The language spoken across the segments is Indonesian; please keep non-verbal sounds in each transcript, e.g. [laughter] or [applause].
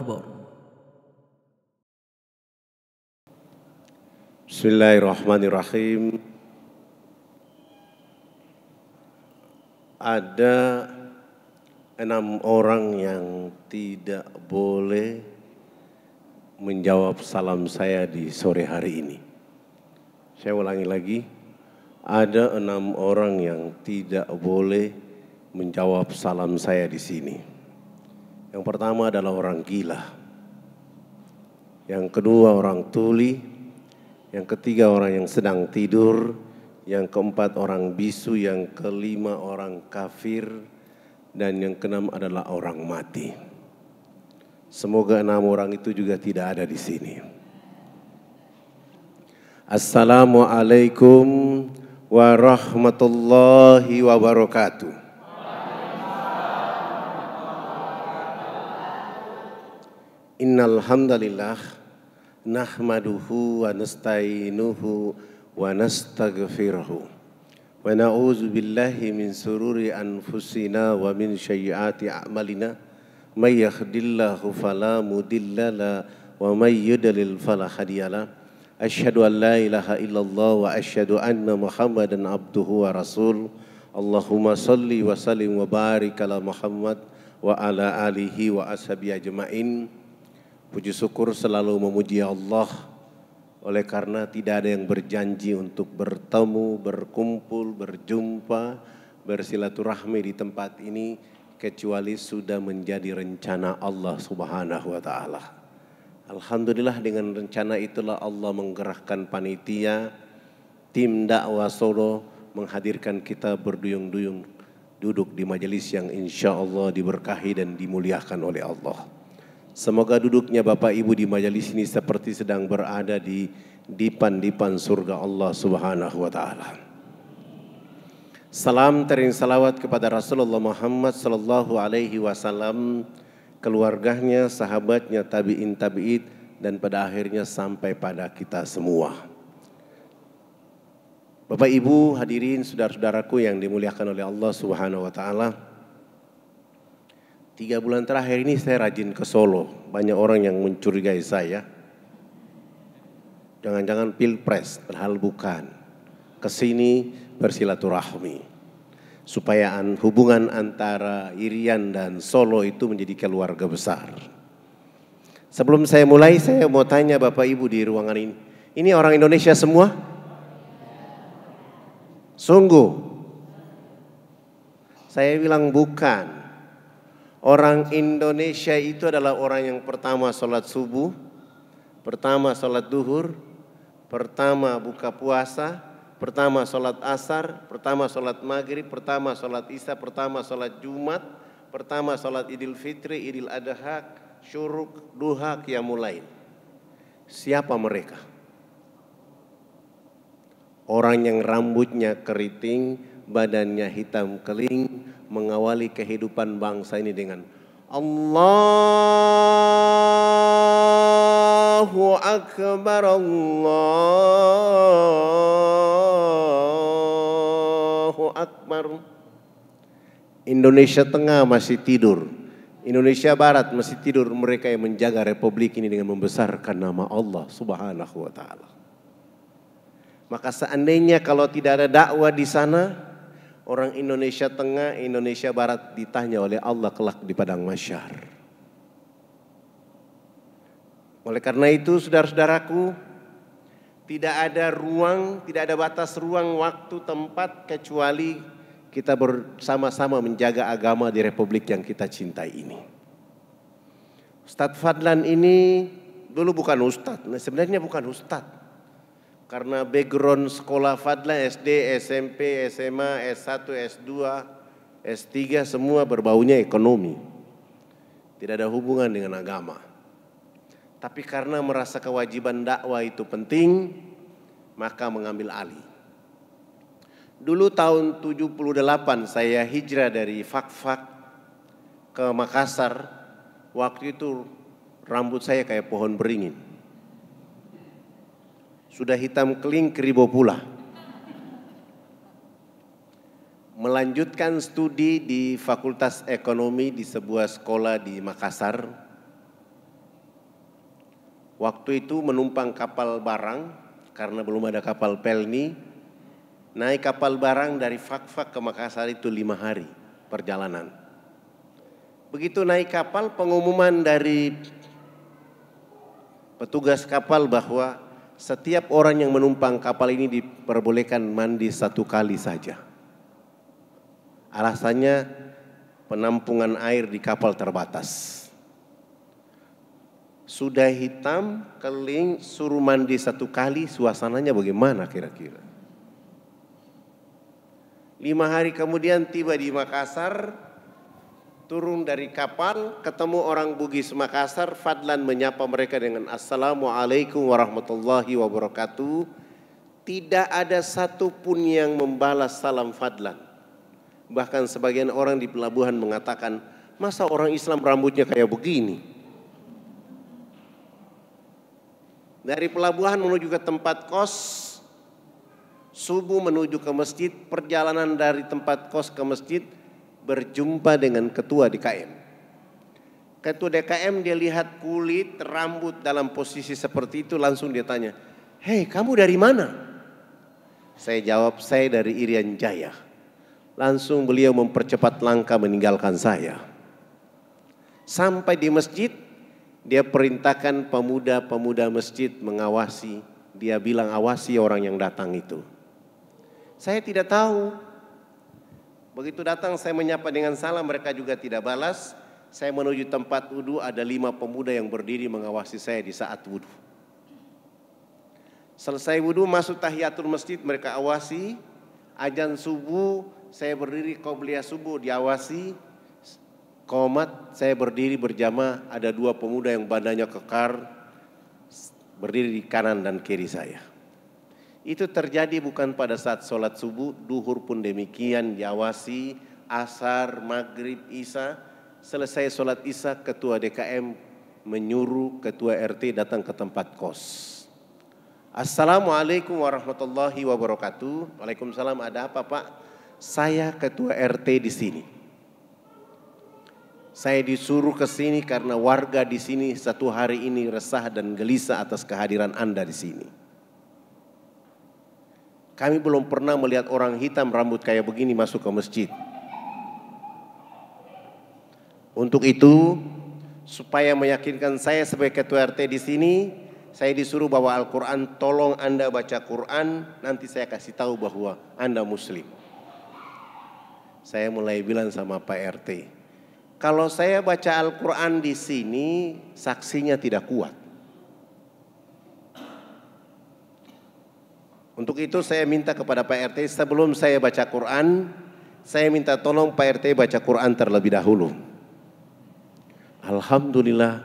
أكبر بسم الله الرحمن ada enam orang yang tidak boleh menjawab salam saya di sore hari ini. Saya ulangi lagi, ada enam orang yang tidak boleh menjawab salam saya di sini. Yang pertama adalah orang gila. Yang kedua orang tuli. Yang ketiga orang yang sedang tidur. Yang keempat orang bisu. Yang kelima orang kafir. Dan yang keenam adalah orang mati. Semoga enam orang itu juga tidak ada di sini. Assalamualaikum warahmatullahi wabarakatuh. إن الحمد لله نحمده ونستعينه ونستغفره ونعوذ بالله من سرور أنفسنا ومن سيئات أعمالنا من يهد الله فلا مضل له ومن يضلل فلا هادي له أشهد أن لا إله إلا الله وأشهد أن محمدا عبده ورسوله اللهم صل وسلم وبارك على محمد وعلى آله وأصحابه أجمعين Puji syukur selalu memuji Allah oleh karena tidak ada yang berjanji untuk bertemu, berkumpul, berjumpa, bersilaturahmi di tempat ini kecuali sudah menjadi rencana Allah Subhanahu wa taala. Alhamdulillah dengan rencana itulah Allah menggerahkan panitia tim dakwah Solo menghadirkan kita berduyung-duyung duduk di majelis yang insya Allah diberkahi dan dimuliakan oleh Allah. Semoga duduknya Bapak Ibu di majelis ini seperti sedang berada di dipan-dipan surga Allah Subhanahu wa taala. Salam tering salawat kepada Rasulullah Muhammad sallallahu alaihi wasallam, keluarganya, sahabatnya, tabi'in tabi'id dan pada akhirnya sampai pada kita semua. Bapak Ibu hadirin saudara-saudaraku yang dimuliakan oleh Allah Subhanahu wa taala. Tiga bulan terakhir ini saya rajin ke Solo. Banyak orang yang mencurigai saya. Jangan-jangan pilpres, padahal bukan. Kesini bersilaturahmi. Supaya hubungan antara Irian dan Solo itu menjadi keluarga besar. Sebelum saya mulai, saya mau tanya Bapak Ibu di ruangan ini. Ini orang Indonesia semua? Sungguh. Saya bilang bukan. Orang Indonesia itu adalah orang yang pertama sholat subuh, pertama sholat duhur, pertama buka puasa, pertama sholat asar, pertama sholat maghrib, pertama sholat isya, pertama sholat jumat, pertama sholat idul fitri, idul adha, syuruk, duha, kiamulain. Siapa mereka? Orang yang rambutnya keriting, badannya hitam keling mengawali kehidupan bangsa ini dengan Allahu Akbar Allahu Akbar Indonesia Tengah masih tidur Indonesia Barat masih tidur mereka yang menjaga republik ini dengan membesarkan nama Allah Subhanahu wa taala. Maka seandainya kalau tidak ada dakwah di sana, orang Indonesia Tengah, Indonesia Barat ditanya oleh Allah kelak di padang masyar. Oleh karena itu saudara-saudaraku, tidak ada ruang, tidak ada batas ruang, waktu, tempat kecuali kita bersama-sama menjaga agama di republik yang kita cintai ini. Ustadz Fadlan ini dulu bukan ustadz, sebenarnya bukan ustadz karena background sekolah Fadla SD, SMP, SMA, S1, S2, S3 semua berbaunya ekonomi. Tidak ada hubungan dengan agama. Tapi karena merasa kewajiban dakwah itu penting, maka mengambil alih. Dulu tahun 78 saya hijrah dari Fak-Fak ke Makassar. Waktu itu rambut saya kayak pohon beringin sudah hitam keling keribo pula. Melanjutkan studi di Fakultas Ekonomi di sebuah sekolah di Makassar. Waktu itu menumpang kapal barang karena belum ada kapal pelni. Naik kapal barang dari Fakfak ke Makassar itu lima hari perjalanan. Begitu naik kapal pengumuman dari petugas kapal bahwa setiap orang yang menumpang kapal ini diperbolehkan mandi satu kali saja. Alasannya penampungan air di kapal terbatas. Sudah hitam, keling, suruh mandi satu kali, suasananya bagaimana kira-kira? Lima hari kemudian tiba di Makassar, turun dari kapal, ketemu orang Bugis Makassar, Fadlan menyapa mereka dengan Assalamualaikum warahmatullahi wabarakatuh. Tidak ada satu pun yang membalas salam Fadlan. Bahkan sebagian orang di pelabuhan mengatakan, masa orang Islam rambutnya kayak begini? Dari pelabuhan menuju ke tempat kos, subuh menuju ke masjid, perjalanan dari tempat kos ke masjid, berjumpa dengan ketua DKM. Ketua DKM dia lihat kulit, rambut dalam posisi seperti itu langsung dia tanya, Hei kamu dari mana? Saya jawab, saya dari Irian Jaya. Langsung beliau mempercepat langkah meninggalkan saya. Sampai di masjid, dia perintahkan pemuda-pemuda masjid mengawasi. Dia bilang awasi orang yang datang itu. Saya tidak tahu Begitu datang saya menyapa dengan salam, mereka juga tidak balas. Saya menuju tempat wudhu, ada lima pemuda yang berdiri mengawasi saya di saat wudhu. Selesai wudhu masuk tahiyatul masjid, mereka awasi. Ajan subuh, saya berdiri kau belia subuh diawasi. Komat, saya berdiri berjamaah, ada dua pemuda yang badannya kekar, berdiri di kanan dan kiri saya. Itu terjadi bukan pada saat sholat subuh, duhur pun demikian, diawasi, asar, maghrib, isya. Selesai sholat isya, ketua DKM menyuruh ketua RT datang ke tempat kos. Assalamualaikum warahmatullahi wabarakatuh. Waalaikumsalam. Ada apa, Pak? Saya ketua RT di sini. Saya disuruh ke sini karena warga di sini satu hari ini resah dan gelisah atas kehadiran Anda di sini. Kami belum pernah melihat orang hitam rambut kayak begini masuk ke masjid. Untuk itu, supaya meyakinkan saya sebagai ketua RT di sini, saya disuruh bawa Al-Quran, tolong Anda baca Quran, nanti saya kasih tahu bahwa Anda Muslim. Saya mulai bilang sama Pak RT, kalau saya baca Al-Quran di sini, saksinya tidak kuat. Untuk itu saya minta kepada Pak RT sebelum saya baca Quran, saya minta tolong Pak RT baca Quran terlebih dahulu. Alhamdulillah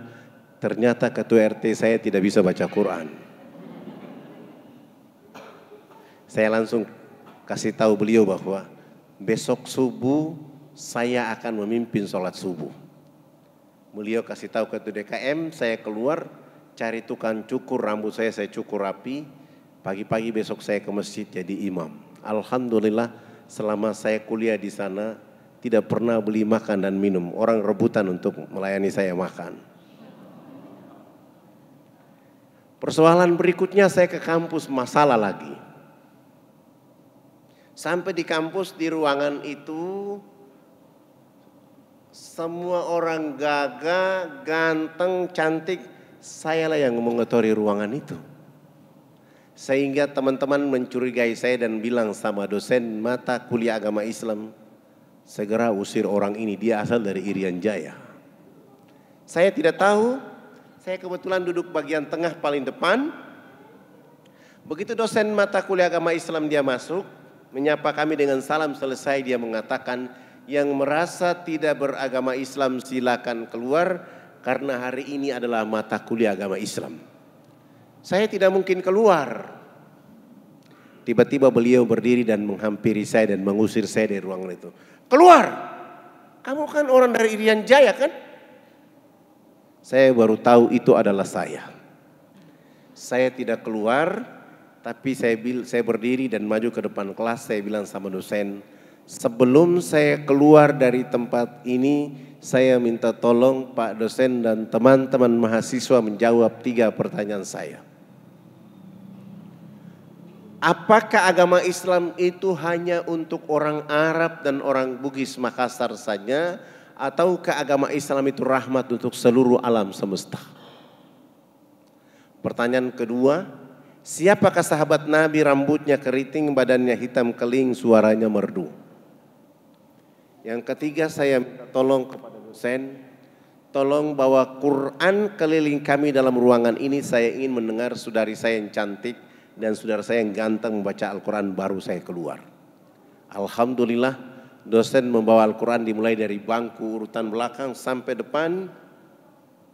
ternyata ketua RT saya tidak bisa baca Quran. Saya langsung kasih tahu beliau bahwa besok subuh saya akan memimpin sholat subuh. Beliau kasih tahu ketua DKM, saya keluar cari tukang cukur rambut saya, saya cukur rapi, Pagi-pagi besok saya ke masjid jadi imam. Alhamdulillah selama saya kuliah di sana tidak pernah beli makan dan minum. Orang rebutan untuk melayani saya makan. Persoalan berikutnya saya ke kampus masalah lagi. Sampai di kampus di ruangan itu semua orang gagah, ganteng, cantik. Sayalah yang mengotori ruangan itu. Sehingga teman-teman mencurigai saya dan bilang sama dosen mata kuliah agama Islam, segera usir orang ini, dia asal dari Irian Jaya. Saya tidak tahu, saya kebetulan duduk bagian tengah paling depan. Begitu dosen mata kuliah agama Islam dia masuk, menyapa kami dengan salam selesai dia mengatakan, yang merasa tidak beragama Islam silakan keluar karena hari ini adalah mata kuliah agama Islam. Saya tidak mungkin keluar. Tiba-tiba beliau berdiri dan menghampiri saya dan mengusir saya dari ruangan itu. Keluar! Kamu kan orang dari Irian Jaya kan? Saya baru tahu itu adalah saya. Saya tidak keluar, tapi saya saya berdiri dan maju ke depan kelas. Saya bilang sama dosen, sebelum saya keluar dari tempat ini, saya minta tolong Pak dosen dan teman-teman mahasiswa menjawab tiga pertanyaan saya. Apakah agama Islam itu hanya untuk orang Arab dan orang Bugis Makassar saja atau keagama Islam itu rahmat untuk seluruh alam semesta? Pertanyaan kedua, siapakah sahabat Nabi rambutnya keriting, badannya hitam keling, suaranya merdu? Yang ketiga saya minta tolong kepada dosen, tolong bawa Quran keliling kami dalam ruangan ini. Saya ingin mendengar saudari saya yang cantik dan saudara saya yang ganteng membaca Al-Quran baru saya keluar. Alhamdulillah dosen membawa Al-Quran dimulai dari bangku urutan belakang sampai depan.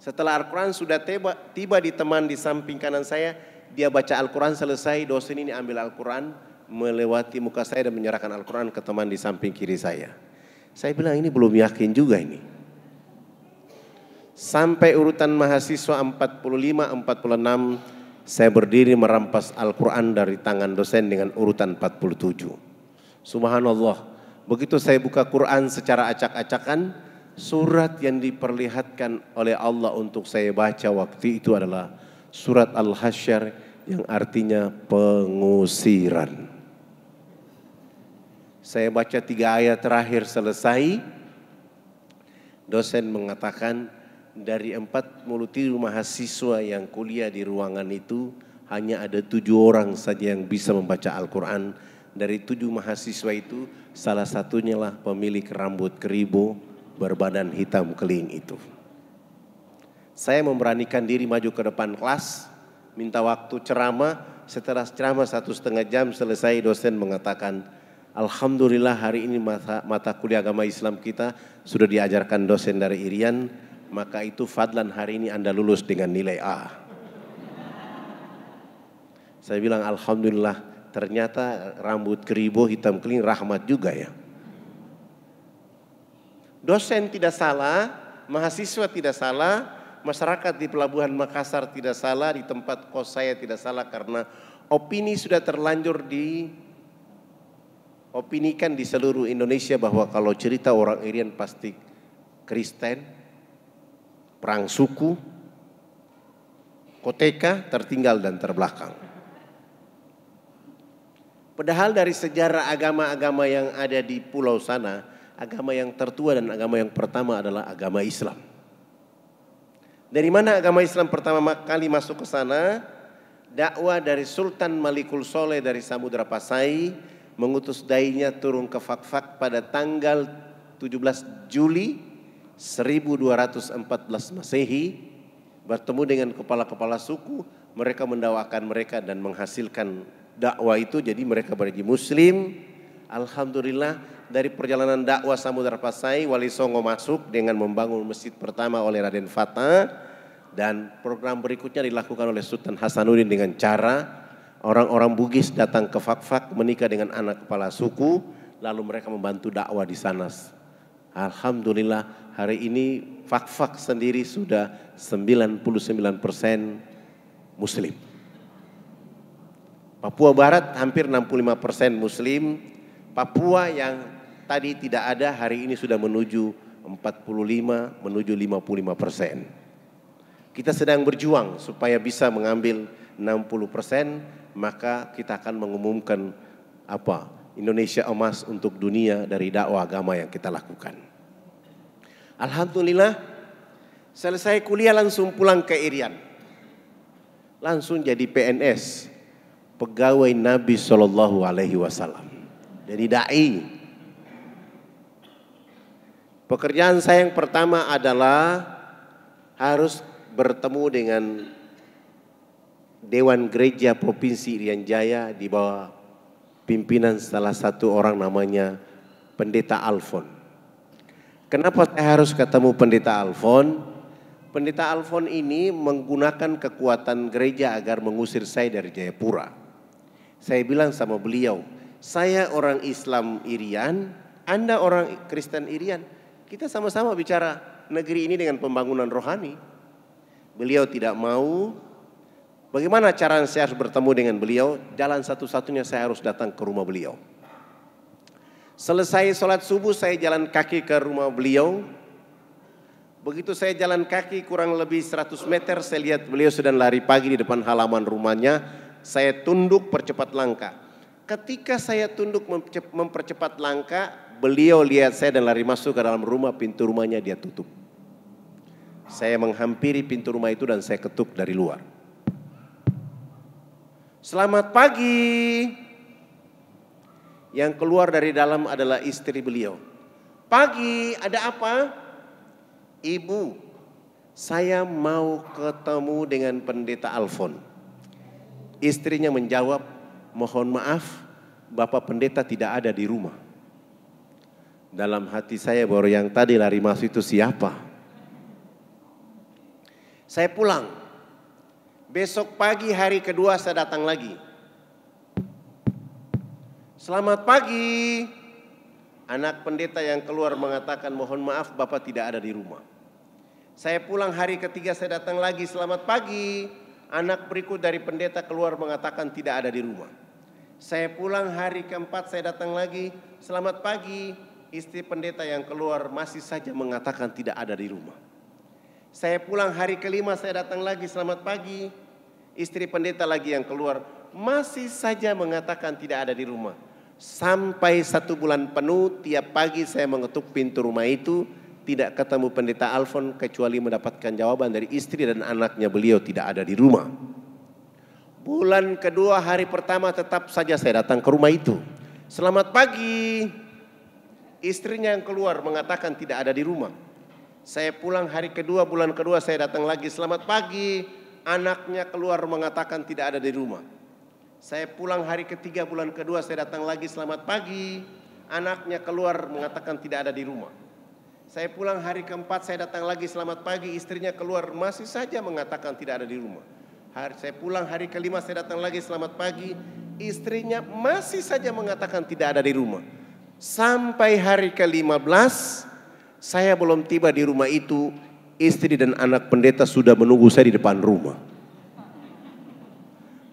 Setelah Al-Quran sudah tiba, tiba di teman di samping kanan saya, dia baca Al-Quran selesai, dosen ini ambil Al-Quran, melewati muka saya dan menyerahkan Al-Quran ke teman di samping kiri saya. Saya bilang ini belum yakin juga ini sampai urutan mahasiswa 45, 46, saya berdiri merampas Al-Quran dari tangan dosen dengan urutan 47. Subhanallah, begitu saya buka Quran secara acak-acakan, surat yang diperlihatkan oleh Allah untuk saya baca waktu itu adalah surat Al-Hasyr yang artinya pengusiran. Saya baca tiga ayat terakhir selesai, dosen mengatakan, dari empat mulutiri mahasiswa yang kuliah di ruangan itu hanya ada tujuh orang saja yang bisa membaca Al-Quran. Dari tujuh mahasiswa itu salah satunya lah pemilik rambut keribu berbadan hitam keling itu. Saya memberanikan diri maju ke depan kelas, minta waktu ceramah. Setelah ceramah satu setengah jam selesai dosen mengatakan, Alhamdulillah hari ini mata, mata kuliah agama Islam kita sudah diajarkan dosen dari Irian maka itu Fadlan hari ini Anda lulus dengan nilai A. Saya bilang Alhamdulillah ternyata rambut keribu hitam keling rahmat juga ya. Dosen tidak salah, mahasiswa tidak salah, masyarakat di Pelabuhan Makassar tidak salah, di tempat kos saya tidak salah karena opini sudah terlanjur di opinikan di seluruh Indonesia bahwa kalau cerita orang Irian pasti Kristen, perang suku, koteka tertinggal dan terbelakang. Padahal dari sejarah agama-agama yang ada di pulau sana, agama yang tertua dan agama yang pertama adalah agama Islam. Dari mana agama Islam pertama kali masuk ke sana? dakwah dari Sultan Malikul Soleh dari Samudra Pasai mengutus dainya turun ke Fakfak -fak pada tanggal 17 Juli 1214 Masehi bertemu dengan kepala-kepala suku, mereka mendawakan mereka dan menghasilkan dakwah itu jadi mereka menjadi muslim. Alhamdulillah dari perjalanan dakwah Samudra Pasai Wali Songo masuk dengan membangun masjid pertama oleh Raden Fata dan program berikutnya dilakukan oleh Sultan Hasanuddin dengan cara orang-orang Bugis datang ke Fakfak -fak, menikah dengan anak kepala suku lalu mereka membantu dakwah di sana Alhamdulillah hari ini fak-fak sendiri sudah 99% muslim. Papua Barat hampir 65% muslim. Papua yang tadi tidak ada hari ini sudah menuju 45 menuju 55%. Kita sedang berjuang supaya bisa mengambil 60%, maka kita akan mengumumkan apa? Indonesia emas untuk dunia dari dakwah agama yang kita lakukan. Alhamdulillah selesai kuliah langsung pulang ke Irian. Langsung jadi PNS, pegawai Nabi Shallallahu alaihi wasallam. Jadi dai. Pekerjaan saya yang pertama adalah harus bertemu dengan Dewan Gereja Provinsi Irian Jaya di bawah pimpinan salah satu orang namanya Pendeta Alfon. Kenapa saya harus ketemu Pendeta Alfon? Pendeta Alfon ini menggunakan kekuatan gereja agar mengusir saya dari Jayapura. Saya bilang sama beliau, saya orang Islam Irian, Anda orang Kristen Irian. Kita sama-sama bicara negeri ini dengan pembangunan rohani. Beliau tidak mau Bagaimana cara saya harus bertemu dengan beliau? Jalan satu-satunya saya harus datang ke rumah beliau. Selesai sholat subuh saya jalan kaki ke rumah beliau. Begitu saya jalan kaki kurang lebih 100 meter saya lihat beliau sedang lari pagi di depan halaman rumahnya. Saya tunduk percepat langkah. Ketika saya tunduk mempercepat langkah, beliau lihat saya dan lari masuk ke dalam rumah, pintu rumahnya dia tutup. Saya menghampiri pintu rumah itu dan saya ketuk dari luar. Selamat pagi. Yang keluar dari dalam adalah istri beliau. Pagi, ada apa? Ibu, saya mau ketemu dengan pendeta Alfon. Istrinya menjawab, mohon maaf, Bapak pendeta tidak ada di rumah. Dalam hati saya baru yang tadi lari masuk itu siapa? Saya pulang, Besok pagi hari kedua saya datang lagi. Selamat pagi. Anak pendeta yang keluar mengatakan mohon maaf Bapak tidak ada di rumah. Saya pulang hari ketiga saya datang lagi selamat pagi. Anak berikut dari pendeta keluar mengatakan tidak ada di rumah. Saya pulang hari keempat saya datang lagi selamat pagi. Istri pendeta yang keluar masih saja mengatakan tidak ada di rumah. Saya pulang hari kelima, saya datang lagi, selamat pagi. Istri pendeta lagi yang keluar, masih saja mengatakan tidak ada di rumah. Sampai satu bulan penuh, tiap pagi saya mengetuk pintu rumah itu, tidak ketemu pendeta Alfon kecuali mendapatkan jawaban dari istri dan anaknya beliau tidak ada di rumah. Bulan kedua hari pertama tetap saja saya datang ke rumah itu. Selamat pagi. Istrinya yang keluar mengatakan tidak ada di rumah. Saya pulang hari kedua, bulan kedua saya datang lagi, selamat pagi. Anaknya keluar mengatakan tidak ada di rumah. Saya pulang hari ketiga, bulan kedua saya datang lagi, selamat pagi. Anaknya keluar mengatakan tidak ada di rumah. Saya pulang hari keempat, saya datang lagi, selamat pagi. Istrinya keluar masih saja mengatakan tidak ada di rumah. Hari, saya pulang hari kelima, saya datang lagi, selamat pagi. Istrinya masih saja mengatakan tidak ada di rumah. Sampai hari ke belas. Saya belum tiba di rumah itu, istri dan anak pendeta sudah menunggu saya di depan rumah.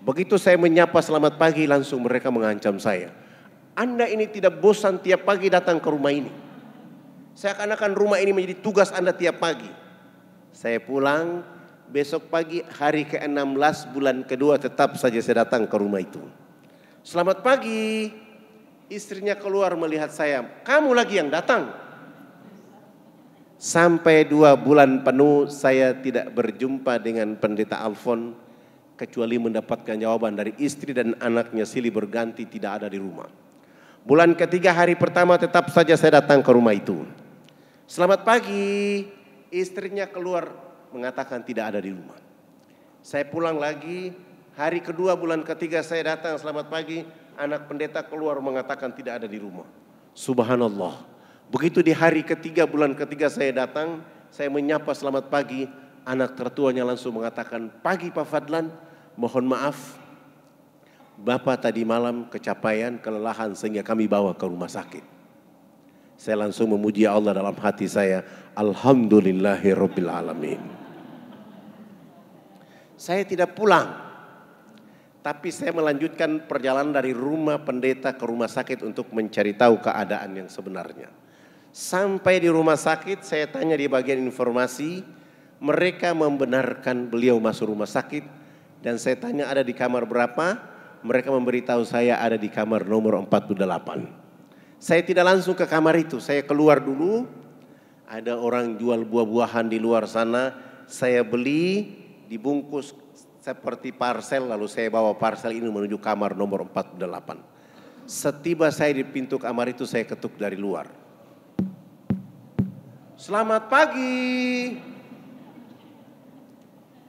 Begitu saya menyapa selamat pagi, langsung mereka mengancam saya. Anda ini tidak bosan tiap pagi datang ke rumah ini. Saya akan rumah ini menjadi tugas Anda tiap pagi. Saya pulang, besok pagi hari ke-16 bulan kedua tetap saja saya datang ke rumah itu. Selamat pagi, istrinya keluar melihat saya. Kamu lagi yang datang. Sampai dua bulan penuh saya tidak berjumpa dengan pendeta Alfon kecuali mendapatkan jawaban dari istri dan anaknya silih berganti tidak ada di rumah. Bulan ketiga hari pertama tetap saja saya datang ke rumah itu. Selamat pagi, istrinya keluar mengatakan tidak ada di rumah. Saya pulang lagi, hari kedua bulan ketiga saya datang selamat pagi, anak pendeta keluar mengatakan tidak ada di rumah. Subhanallah. Begitu di hari ketiga, bulan ketiga saya datang, saya menyapa selamat pagi. Anak tertuanya langsung mengatakan, pagi Pak Fadlan, mohon maaf. Bapak tadi malam kecapaian, kelelahan sehingga kami bawa ke rumah sakit. Saya langsung memuji Allah dalam hati saya. Alhamdulillahirabbil Saya tidak pulang, tapi saya melanjutkan perjalanan dari rumah pendeta ke rumah sakit untuk mencari tahu keadaan yang sebenarnya. Sampai di rumah sakit saya tanya di bagian informasi, mereka membenarkan beliau masuk rumah sakit dan saya tanya ada di kamar berapa, mereka memberitahu saya ada di kamar nomor 48. Saya tidak langsung ke kamar itu, saya keluar dulu. Ada orang jual buah-buahan di luar sana, saya beli dibungkus seperti parsel lalu saya bawa parsel ini menuju kamar nomor 48. Setiba saya di pintu kamar itu saya ketuk dari luar. Selamat pagi.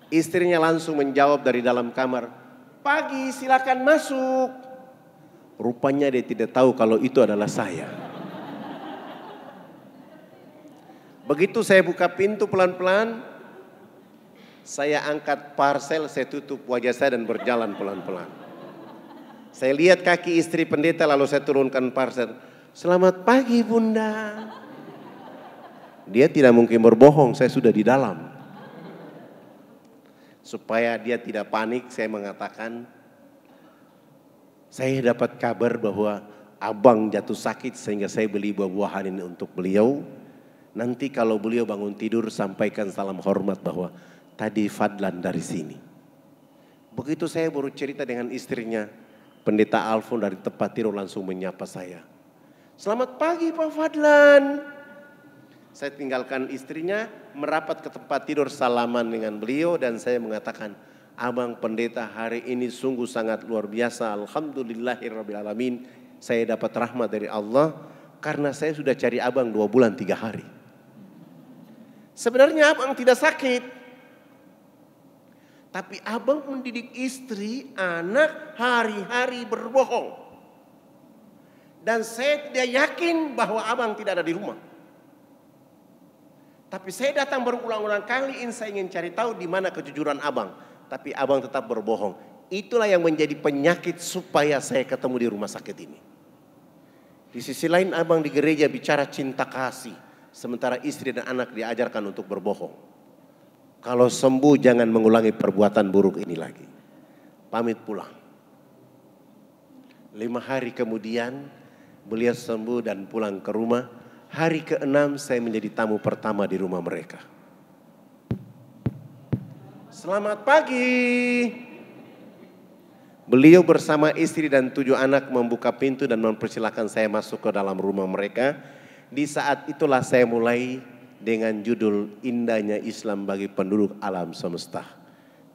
Istrinya langsung menjawab dari dalam kamar. Pagi silakan masuk. Rupanya dia tidak tahu kalau itu adalah saya. Begitu saya buka pintu pelan-pelan. Saya angkat parcel, saya tutup wajah saya dan berjalan pelan-pelan. Saya lihat kaki istri pendeta lalu saya turunkan parcel. Selamat pagi bunda. Dia tidak mungkin berbohong, saya sudah di dalam. Supaya dia tidak panik, saya mengatakan, saya dapat kabar bahwa abang jatuh sakit sehingga saya beli buah-buahan ini untuk beliau. Nanti kalau beliau bangun tidur sampaikan salam hormat bahwa tadi Fadlan dari sini. Begitu saya baru cerita dengan istrinya, pendeta Alfon dari tempat tidur langsung menyapa saya. Selamat pagi Pak Fadlan. Saya tinggalkan istrinya, merapat ke tempat tidur salaman dengan beliau dan saya mengatakan, Abang pendeta hari ini sungguh sangat luar biasa. Alhamdulillahirrabbilalamin. Saya dapat rahmat dari Allah karena saya sudah cari abang dua bulan tiga hari. Sebenarnya abang tidak sakit. Tapi abang mendidik istri, anak hari-hari berbohong. Dan saya tidak yakin bahwa abang tidak ada di rumah. Tapi saya datang berulang-ulang kali, ini saya ingin cari tahu di mana kejujuran abang. Tapi abang tetap berbohong. Itulah yang menjadi penyakit supaya saya ketemu di rumah sakit ini. Di sisi lain abang di gereja bicara cinta kasih. Sementara istri dan anak diajarkan untuk berbohong. Kalau sembuh jangan mengulangi perbuatan buruk ini lagi. Pamit pulang. Lima hari kemudian beliau sembuh dan pulang ke rumah Hari ke-6 saya menjadi tamu pertama di rumah mereka. Selamat pagi. Beliau bersama istri dan tujuh anak membuka pintu dan mempersilahkan saya masuk ke dalam rumah mereka. Di saat itulah saya mulai dengan judul Indahnya Islam bagi Penduduk Alam Semesta.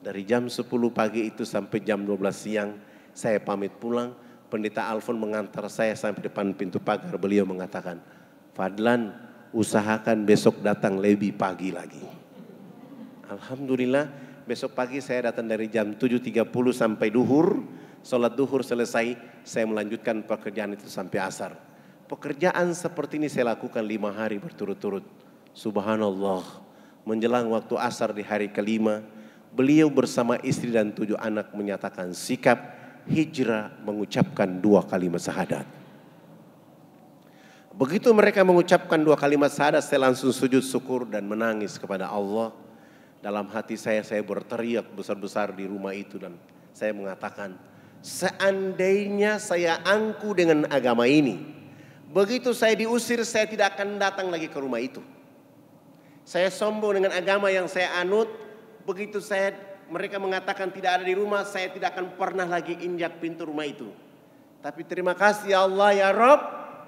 Dari jam 10 pagi itu sampai jam 12 siang saya pamit pulang. Pendeta Alfon mengantar saya sampai depan pintu pagar. Beliau mengatakan, Fadlan usahakan besok datang lebih pagi lagi. Alhamdulillah besok pagi saya datang dari jam 7.30 sampai duhur. Sholat duhur selesai, saya melanjutkan pekerjaan itu sampai asar. Pekerjaan seperti ini saya lakukan lima hari berturut-turut. Subhanallah, menjelang waktu asar di hari kelima, beliau bersama istri dan tujuh anak menyatakan sikap hijrah mengucapkan dua kalimat syahadat. Begitu mereka mengucapkan dua kalimat syahadat, saya langsung sujud syukur dan menangis kepada Allah. Dalam hati saya, saya berteriak besar-besar di rumah itu dan saya mengatakan, seandainya saya angku dengan agama ini, begitu saya diusir, saya tidak akan datang lagi ke rumah itu. Saya sombong dengan agama yang saya anut, begitu saya mereka mengatakan tidak ada di rumah, saya tidak akan pernah lagi injak pintu rumah itu. Tapi terima kasih ya Allah ya Rob,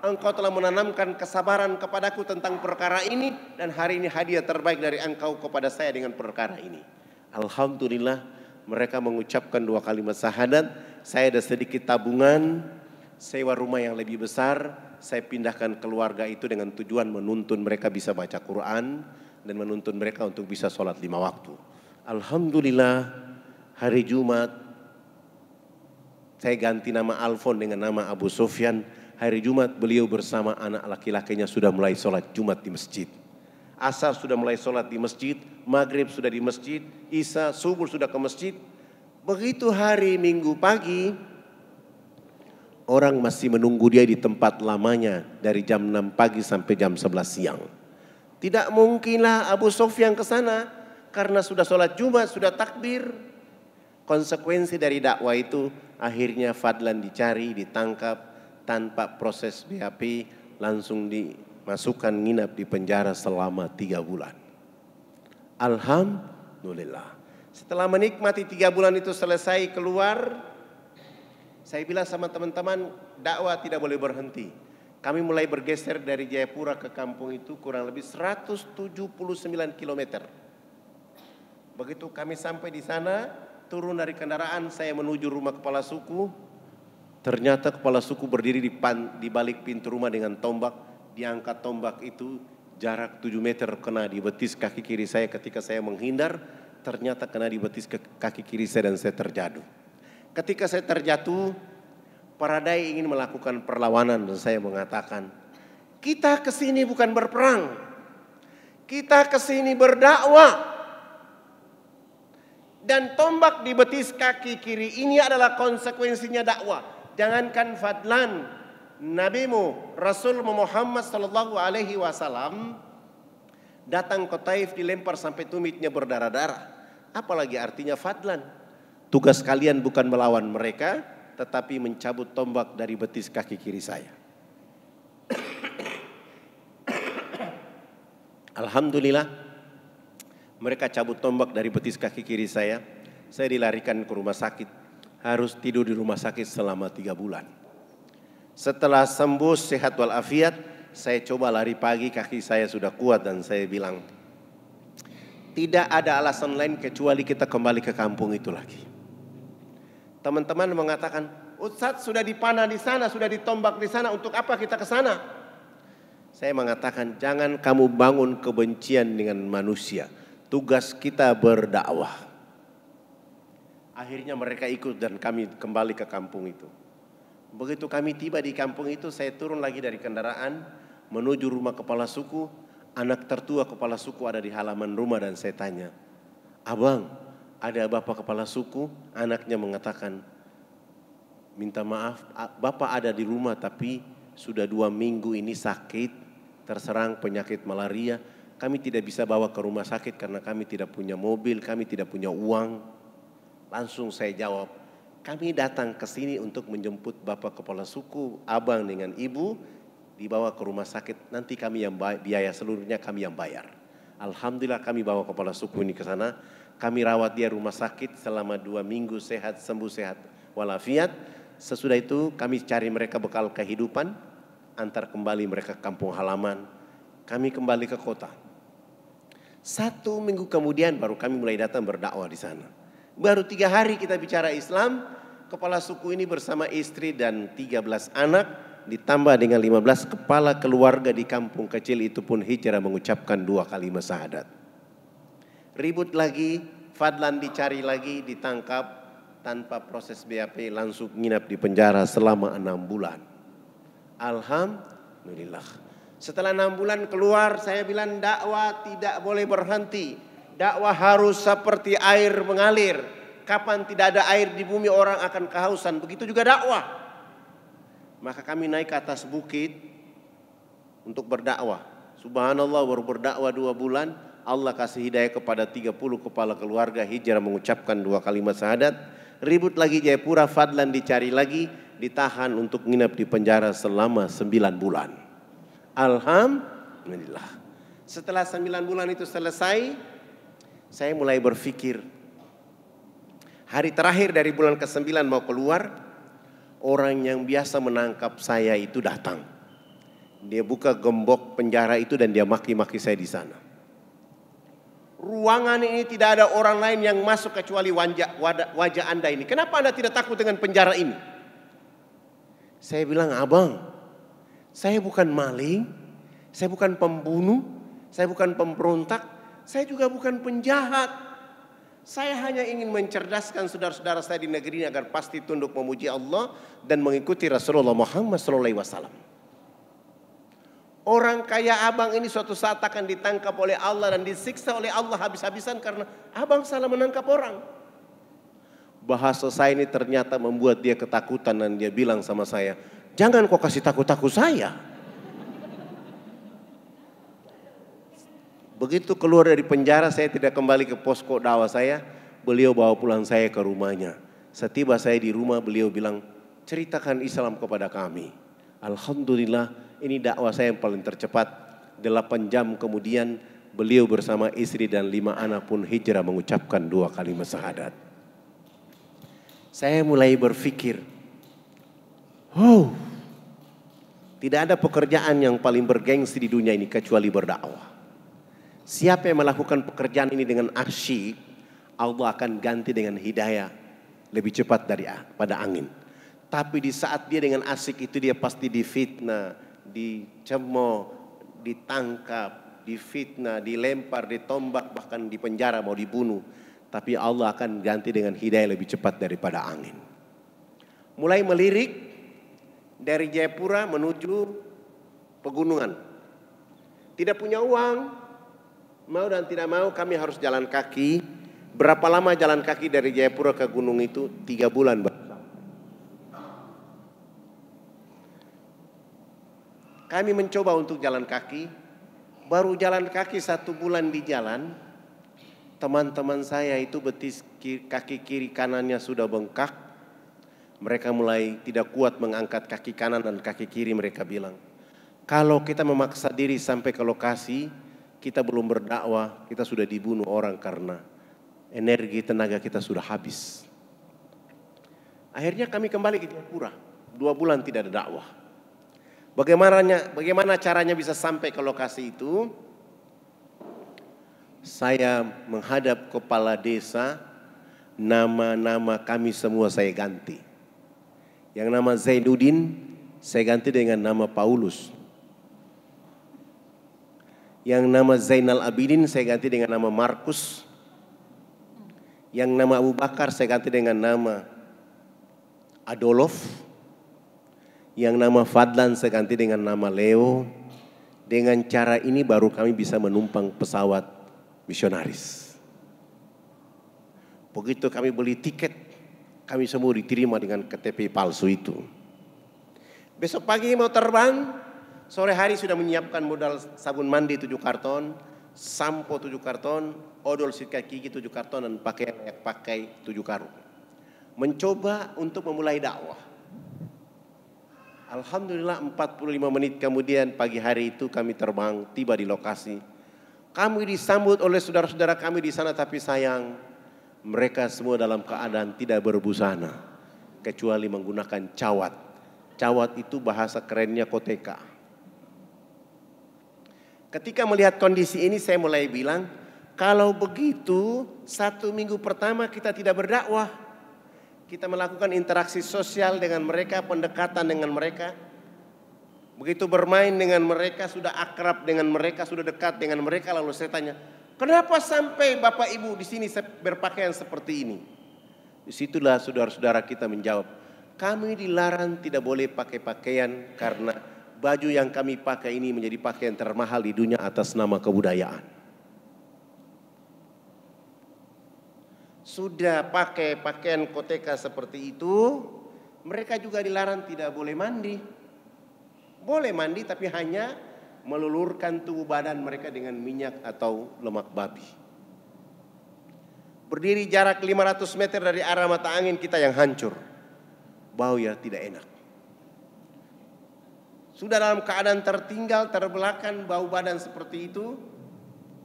engkau telah menanamkan kesabaran kepadaku tentang perkara ini dan hari ini hadiah terbaik dari engkau kepada saya dengan perkara ini. Alhamdulillah mereka mengucapkan dua kalimat syahadat, saya ada sedikit tabungan, sewa rumah yang lebih besar, saya pindahkan keluarga itu dengan tujuan menuntun mereka bisa baca Quran dan menuntun mereka untuk bisa sholat lima waktu. Alhamdulillah hari Jumat saya ganti nama Alfon dengan nama Abu Sofyan hari Jumat beliau bersama anak laki-lakinya sudah mulai sholat Jumat di masjid. Asar sudah mulai sholat di masjid, maghrib sudah di masjid, isya subuh sudah ke masjid. Begitu hari Minggu pagi, orang masih menunggu dia di tempat lamanya dari jam 6 pagi sampai jam 11 siang. Tidak mungkinlah Abu Sofyan ke sana karena sudah sholat Jumat, sudah takbir. Konsekuensi dari dakwah itu akhirnya Fadlan dicari, ditangkap, tanpa proses BAP langsung dimasukkan nginap di penjara selama tiga bulan. Alhamdulillah. Setelah menikmati tiga bulan itu selesai keluar, saya bilang sama teman-teman dakwah tidak boleh berhenti. Kami mulai bergeser dari Jayapura ke kampung itu kurang lebih 179 km. Begitu kami sampai di sana, turun dari kendaraan saya menuju rumah kepala suku, Ternyata kepala suku berdiri di, pan, di balik pintu rumah dengan tombak. Diangkat tombak itu jarak 7 meter kena di betis kaki kiri saya ketika saya menghindar. Ternyata kena di betis kaki kiri saya dan saya terjatuh. Ketika saya terjatuh, Paradai ingin melakukan perlawanan dan saya mengatakan, kita kesini bukan berperang. Kita kesini berdakwah. Dan tombak di betis kaki kiri ini adalah konsekuensinya dakwah Jangankan fadlan nabimu rasul Muhammad sallallahu alaihi wasallam datang ke Taif dilempar sampai tumitnya berdarah-darah. Apalagi artinya fadlan. Tugas kalian bukan melawan mereka tetapi mencabut tombak dari betis kaki kiri saya. [coughs] Alhamdulillah mereka cabut tombak dari betis kaki kiri saya. Saya dilarikan ke rumah sakit harus tidur di rumah sakit selama tiga bulan. Setelah sembuh sehat walafiat, saya coba lari pagi kaki saya sudah kuat dan saya bilang, tidak ada alasan lain kecuali kita kembali ke kampung itu lagi. Teman-teman mengatakan, Ustadz sudah dipanah di sana, sudah ditombak di sana, untuk apa kita ke sana? Saya mengatakan, jangan kamu bangun kebencian dengan manusia. Tugas kita berdakwah Akhirnya mereka ikut dan kami kembali ke kampung itu. Begitu kami tiba di kampung itu, saya turun lagi dari kendaraan menuju rumah kepala suku. Anak tertua kepala suku ada di halaman rumah dan saya tanya, "Abang, ada bapak kepala suku?" Anaknya mengatakan, "Minta maaf, bapak ada di rumah tapi sudah dua minggu ini sakit, terserang penyakit malaria. Kami tidak bisa bawa ke rumah sakit karena kami tidak punya mobil, kami tidak punya uang." Langsung saya jawab, kami datang ke sini untuk menjemput Bapak Kepala Suku, Abang dengan Ibu, dibawa ke rumah sakit, nanti kami yang bayar, biaya seluruhnya kami yang bayar. Alhamdulillah kami bawa kepala suku ini ke sana, kami rawat dia rumah sakit selama dua minggu sehat, sembuh sehat, walafiat. Sesudah itu kami cari mereka bekal kehidupan, antar kembali mereka ke kampung halaman, kami kembali ke kota. Satu minggu kemudian baru kami mulai datang berdakwah di sana. Baru tiga hari kita bicara Islam, kepala suku ini bersama istri dan 13 anak ditambah dengan 15 kepala keluarga di kampung kecil itu pun hijrah mengucapkan dua kalimat syahadat. Ribut lagi, Fadlan dicari lagi, ditangkap tanpa proses BAP langsung nginap di penjara selama enam bulan. Alhamdulillah. Setelah enam bulan keluar saya bilang dakwah tidak boleh berhenti Dakwah harus seperti air mengalir. Kapan tidak ada air di bumi orang akan kehausan. Begitu juga dakwah. Maka kami naik ke atas bukit untuk berdakwah. Subhanallah baru berdakwah dua bulan. Allah kasih hidayah kepada 30 kepala keluarga hijrah mengucapkan dua kalimat syahadat. Ribut lagi Jayapura, Fadlan dicari lagi. Ditahan untuk nginap di penjara selama sembilan bulan. Alhamdulillah. Setelah sembilan bulan itu selesai, saya mulai berpikir. Hari terakhir dari bulan ke-9 mau keluar, orang yang biasa menangkap saya itu datang. Dia buka gembok penjara itu dan dia maki-maki saya di sana. Ruangan ini tidak ada orang lain yang masuk kecuali wajah, wajah Anda ini. Kenapa Anda tidak takut dengan penjara ini? Saya bilang, "Abang, saya bukan maling, saya bukan pembunuh, saya bukan pemberontak, saya juga bukan penjahat. Saya hanya ingin mencerdaskan saudara-saudara saya di negeri ini agar pasti tunduk memuji Allah dan mengikuti Rasulullah Muhammad SAW. Orang kaya abang ini suatu saat akan ditangkap oleh Allah dan disiksa oleh Allah habis-habisan karena abang salah menangkap orang. Bahasa saya ini ternyata membuat dia ketakutan dan dia bilang sama saya, jangan kau kasih takut-takut saya. Begitu keluar dari penjara saya tidak kembali ke posko dakwah saya, beliau bawa pulang saya ke rumahnya. Setiba saya di rumah beliau bilang, ceritakan Islam kepada kami. Alhamdulillah ini dakwah saya yang paling tercepat. Delapan jam kemudian beliau bersama istri dan lima anak pun hijrah mengucapkan dua kalimat syahadat. Saya mulai berpikir, oh, tidak ada pekerjaan yang paling bergengsi di dunia ini kecuali berdakwah. Siapa yang melakukan pekerjaan ini dengan asyik, Allah akan ganti dengan hidayah lebih cepat dari pada angin. Tapi di saat dia dengan asik itu dia pasti difitnah, dicemooh, ditangkap, difitnah, dilempar, ditombak, bahkan dipenjara mau dibunuh. Tapi Allah akan ganti dengan hidayah lebih cepat daripada angin. Mulai melirik dari Jayapura menuju pegunungan. Tidak punya uang, Mau dan tidak mau kami harus jalan kaki. Berapa lama jalan kaki dari Jayapura ke gunung itu? Tiga bulan. Kami mencoba untuk jalan kaki. Baru jalan kaki satu bulan di jalan. Teman-teman saya itu betis kaki kiri kanannya sudah bengkak. Mereka mulai tidak kuat mengangkat kaki kanan dan kaki kiri mereka bilang. Kalau kita memaksa diri sampai ke lokasi, kita belum berdakwah, kita sudah dibunuh orang karena energi tenaga kita sudah habis. Akhirnya kami kembali ke Jayapura. Dua bulan tidak ada dakwah. Bagaimananya, bagaimana caranya bisa sampai ke lokasi itu? Saya menghadap kepala desa, nama-nama kami semua saya ganti. Yang nama Zainuddin saya ganti dengan nama Paulus. Yang nama Zainal Abidin saya ganti dengan nama Markus. Yang nama Abu Bakar saya ganti dengan nama Adolof. Yang nama Fadlan saya ganti dengan nama Leo. Dengan cara ini baru kami bisa menumpang pesawat misionaris. Begitu kami beli tiket, kami semua diterima dengan KTP palsu itu. Besok pagi mau terbang, Sore hari sudah menyiapkan modal sabun mandi tujuh karton, sampo tujuh karton, odol sikat gigi tujuh karton dan pakai yang pakai tujuh karung. Mencoba untuk memulai dakwah. Alhamdulillah 45 menit kemudian pagi hari itu kami terbang tiba di lokasi. Kami disambut oleh saudara-saudara kami di sana tapi sayang mereka semua dalam keadaan tidak berbusana kecuali menggunakan cawat. Cawat itu bahasa kerennya koteka Ketika melihat kondisi ini saya mulai bilang, kalau begitu satu minggu pertama kita tidak berdakwah. Kita melakukan interaksi sosial dengan mereka, pendekatan dengan mereka. Begitu bermain dengan mereka, sudah akrab dengan mereka, sudah dekat dengan mereka. Lalu saya tanya, kenapa sampai Bapak Ibu di sini berpakaian seperti ini? Disitulah saudara-saudara kita menjawab, kami dilarang tidak boleh pakai pakaian karena baju yang kami pakai ini menjadi pakaian termahal di dunia atas nama kebudayaan. Sudah pakai pakaian koteka seperti itu, mereka juga dilarang tidak boleh mandi. Boleh mandi tapi hanya melulurkan tubuh badan mereka dengan minyak atau lemak babi. Berdiri jarak 500 meter dari arah mata angin kita yang hancur. Bau ya tidak enak sudah dalam keadaan tertinggal, terbelakang, bau badan seperti itu,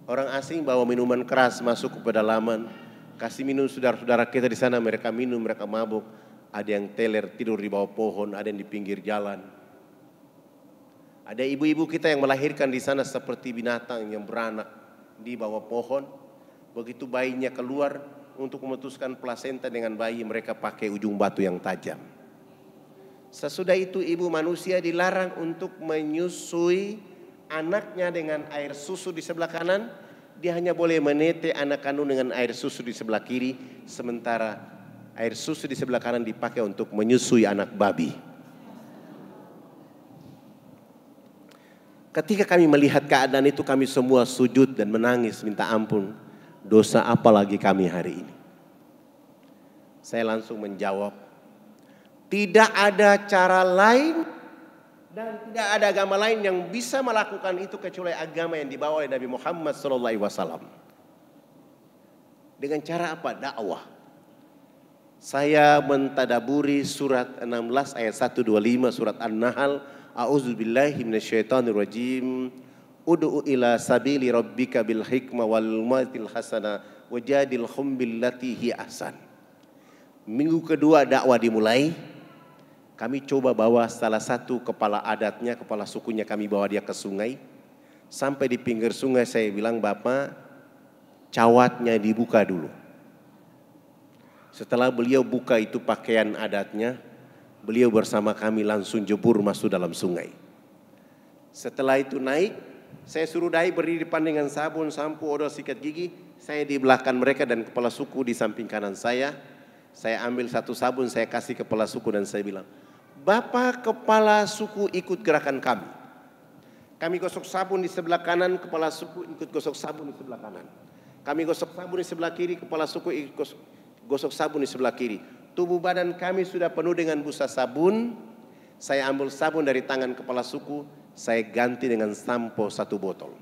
orang asing bawa minuman keras masuk ke pedalaman, kasih minum saudara-saudara kita di sana, mereka minum, mereka mabuk, ada yang teler tidur di bawah pohon, ada yang di pinggir jalan. Ada ibu-ibu kita yang melahirkan di sana seperti binatang yang beranak di bawah pohon. Begitu bayinya keluar untuk memutuskan plasenta dengan bayi mereka pakai ujung batu yang tajam. Sesudah itu ibu manusia dilarang untuk menyusui anaknya dengan air susu di sebelah kanan. Dia hanya boleh menete anak kandung dengan air susu di sebelah kiri. Sementara air susu di sebelah kanan dipakai untuk menyusui anak babi. Ketika kami melihat keadaan itu kami semua sujud dan menangis minta ampun. Dosa apa lagi kami hari ini? Saya langsung menjawab, tidak ada cara lain dan tidak ada agama lain yang bisa melakukan itu kecuali agama yang dibawa oleh Nabi Muhammad SAW. Dengan cara apa? Dakwah. Saya mentadaburi surat 16 ayat 125 surat An-Nahl. A'udzubillahi minasyaitonirrajim. Ud'u ila sabili rabbika bil hikmah wal matil hasana wajadil khum billati hi ahsan. Minggu kedua dakwah dimulai kami coba bawa salah satu kepala adatnya, kepala sukunya kami bawa dia ke sungai. Sampai di pinggir sungai saya bilang, Bapak cawatnya dibuka dulu. Setelah beliau buka itu pakaian adatnya, beliau bersama kami langsung jebur masuk dalam sungai. Setelah itu naik, saya suruh Dai berdiri depan dengan sabun, sampo, odol, sikat gigi. Saya di belakang mereka dan kepala suku di samping kanan saya. Saya ambil satu sabun, saya kasih kepala suku dan saya bilang, Bapak Kepala Suku ikut gerakan kami. Kami gosok sabun di sebelah kanan, Kepala Suku ikut gosok sabun di sebelah kanan. Kami gosok sabun di sebelah kiri, Kepala Suku ikut gosok, gosok sabun di sebelah kiri. Tubuh badan kami sudah penuh dengan busa sabun. Saya ambil sabun dari tangan Kepala Suku, saya ganti dengan sampo satu botol.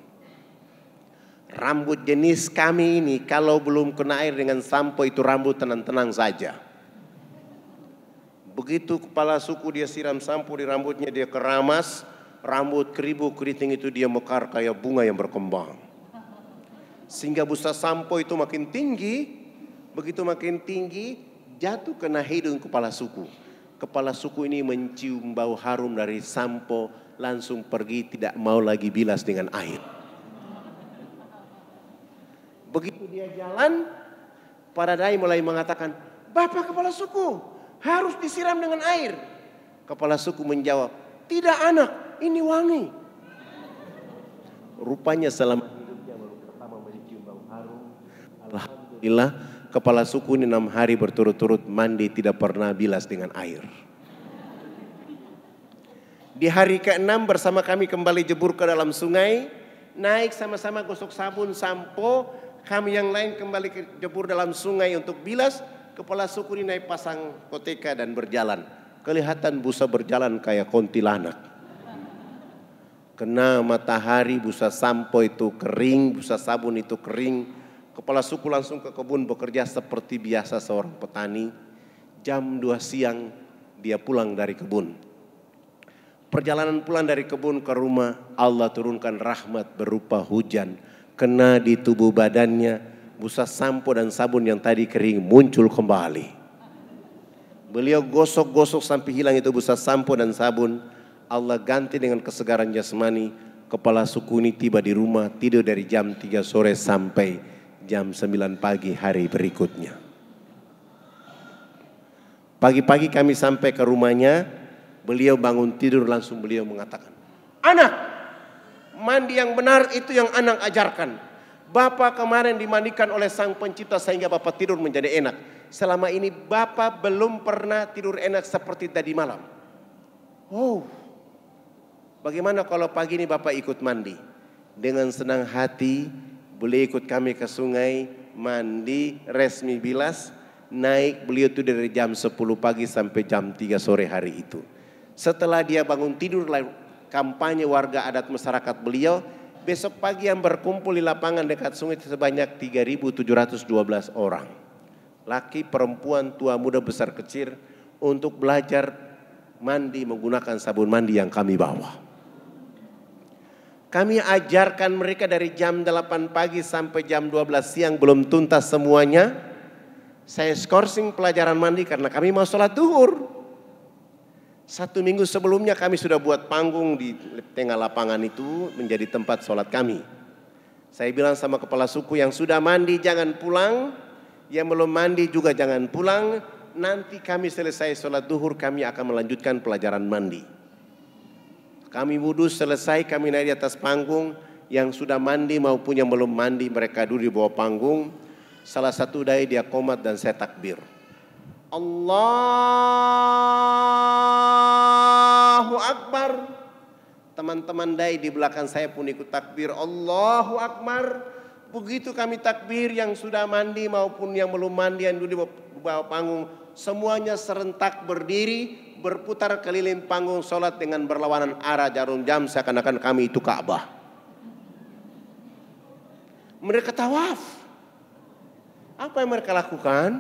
Rambut jenis kami ini kalau belum kena air dengan sampo itu rambut tenang-tenang saja Begitu kepala suku dia siram sampo di rambutnya dia keramas, rambut keribu keriting itu dia mekar kayak bunga yang berkembang. Sehingga busa sampo itu makin tinggi, begitu makin tinggi jatuh kena hidung kepala suku. Kepala suku ini mencium bau harum dari sampo langsung pergi tidak mau lagi bilas dengan air. Begitu dia jalan, para dai mulai mengatakan, Bapak kepala suku, harus disiram dengan air. Kepala suku menjawab, tidak anak, ini wangi. Rupanya selama hidupnya baru pertama mencium bau harum. Alhamdulillah kepala suku ini enam hari berturut-turut mandi tidak pernah bilas dengan air. Di hari ke-6 bersama kami kembali jebur ke dalam sungai. Naik sama-sama gosok sabun, sampo. Kami yang lain kembali ke jebur dalam sungai untuk bilas kepala suku ini naik pasang koteka dan berjalan. Kelihatan busa berjalan kayak kontilanak. Kena matahari, busa sampo itu kering, busa sabun itu kering. Kepala suku langsung ke kebun bekerja seperti biasa seorang petani. Jam 2 siang dia pulang dari kebun. Perjalanan pulang dari kebun ke rumah, Allah turunkan rahmat berupa hujan. Kena di tubuh badannya, busa sampo dan sabun yang tadi kering muncul kembali. Beliau gosok-gosok sampai hilang itu busa sampo dan sabun. Allah ganti dengan kesegaran jasmani. Kepala suku ini tiba di rumah tidur dari jam 3 sore sampai jam 9 pagi hari berikutnya. Pagi-pagi kami sampai ke rumahnya, beliau bangun tidur langsung beliau mengatakan, Anak, mandi yang benar itu yang anak ajarkan. Bapak kemarin dimandikan oleh sang pencipta sehingga Bapak tidur menjadi enak. Selama ini Bapak belum pernah tidur enak seperti tadi malam. Oh, bagaimana kalau pagi ini Bapak ikut mandi? Dengan senang hati, boleh ikut kami ke sungai, mandi, resmi bilas, naik beliau itu dari jam 10 pagi sampai jam 3 sore hari itu. Setelah dia bangun tidur, kampanye warga adat masyarakat beliau, Besok pagi yang berkumpul di lapangan dekat sungai sebanyak 3.712 orang. Laki, perempuan, tua, muda, besar, kecil untuk belajar mandi menggunakan sabun mandi yang kami bawa. Kami ajarkan mereka dari jam 8 pagi sampai jam 12 siang belum tuntas semuanya. Saya skorsing pelajaran mandi karena kami mau sholat duhur. Satu minggu sebelumnya kami sudah buat panggung di tengah lapangan itu menjadi tempat sholat kami. Saya bilang sama kepala suku yang sudah mandi jangan pulang, yang belum mandi juga jangan pulang. Nanti kami selesai sholat duhur kami akan melanjutkan pelajaran mandi. Kami wudhu selesai kami naik di atas panggung. Yang sudah mandi maupun yang belum mandi mereka duduk di bawah panggung. Salah satu dai dia komat dan saya takbir. Allahu Akbar. Teman-teman dai di belakang saya pun ikut takbir Allahu Akbar. Begitu kami takbir yang sudah mandi maupun yang belum mandi yang duduk di bawah panggung. Semuanya serentak berdiri berputar keliling panggung sholat dengan berlawanan arah jarum jam seakan-akan kami itu Ka'bah. Mereka tawaf. Apa yang mereka lakukan?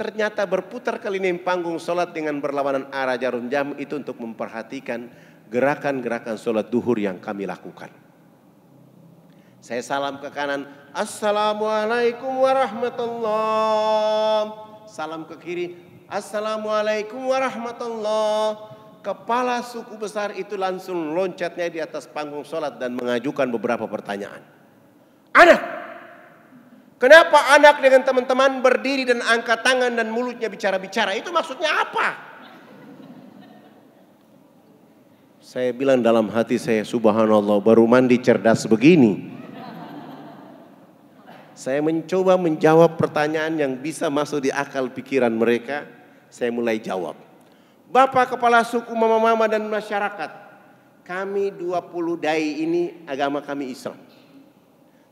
ternyata berputar keliling panggung sholat dengan berlawanan arah jarum jam itu untuk memperhatikan gerakan-gerakan sholat duhur yang kami lakukan. Saya salam ke kanan, Assalamualaikum warahmatullah. Salam ke kiri, Assalamualaikum warahmatullah. Kepala suku besar itu langsung loncatnya di atas panggung sholat dan mengajukan beberapa pertanyaan. Anak, Kenapa anak dengan teman-teman berdiri dan angkat tangan dan mulutnya bicara-bicara? Itu maksudnya apa? Saya bilang dalam hati saya, subhanallah baru mandi cerdas begini. Saya mencoba menjawab pertanyaan yang bisa masuk di akal pikiran mereka. Saya mulai jawab. Bapak kepala suku mama-mama dan masyarakat. Kami 20 dai ini agama kami Islam.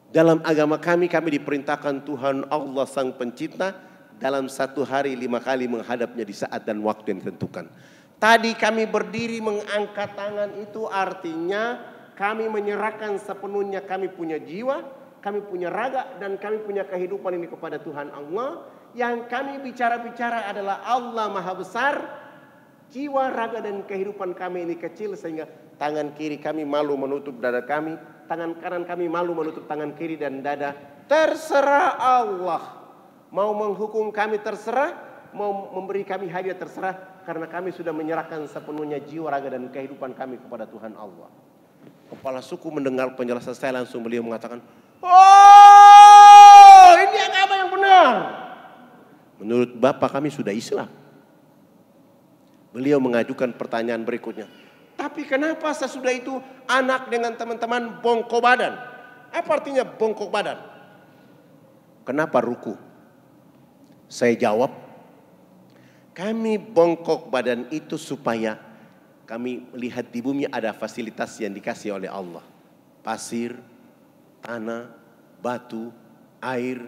Dalam agama kami, kami diperintahkan Tuhan Allah Sang Pencipta dalam satu hari lima kali menghadapnya di saat dan waktu yang ditentukan. Tadi kami berdiri mengangkat tangan itu artinya kami menyerahkan sepenuhnya kami punya jiwa, kami punya raga dan kami punya kehidupan ini kepada Tuhan Allah. Yang kami bicara-bicara adalah Allah Maha Besar, jiwa, raga dan kehidupan kami ini kecil sehingga tangan kiri kami malu menutup dada kami, tangan kanan kami malu menutup tangan kiri dan dada. Terserah Allah. Mau menghukum kami terserah, mau memberi kami hadiah terserah karena kami sudah menyerahkan sepenuhnya jiwa, raga dan kehidupan kami kepada Tuhan Allah. Kepala suku mendengar penjelasan saya langsung beliau mengatakan, "Oh, ini agama yang benar." Menurut Bapak kami sudah Islam. Beliau mengajukan pertanyaan berikutnya, tapi kenapa sesudah itu anak dengan teman-teman bongkok badan? Apa artinya bongkok badan? Kenapa ruku? Saya jawab, kami bongkok badan itu supaya kami melihat di bumi ada fasilitas yang dikasih oleh Allah. Pasir, tanah, batu, air,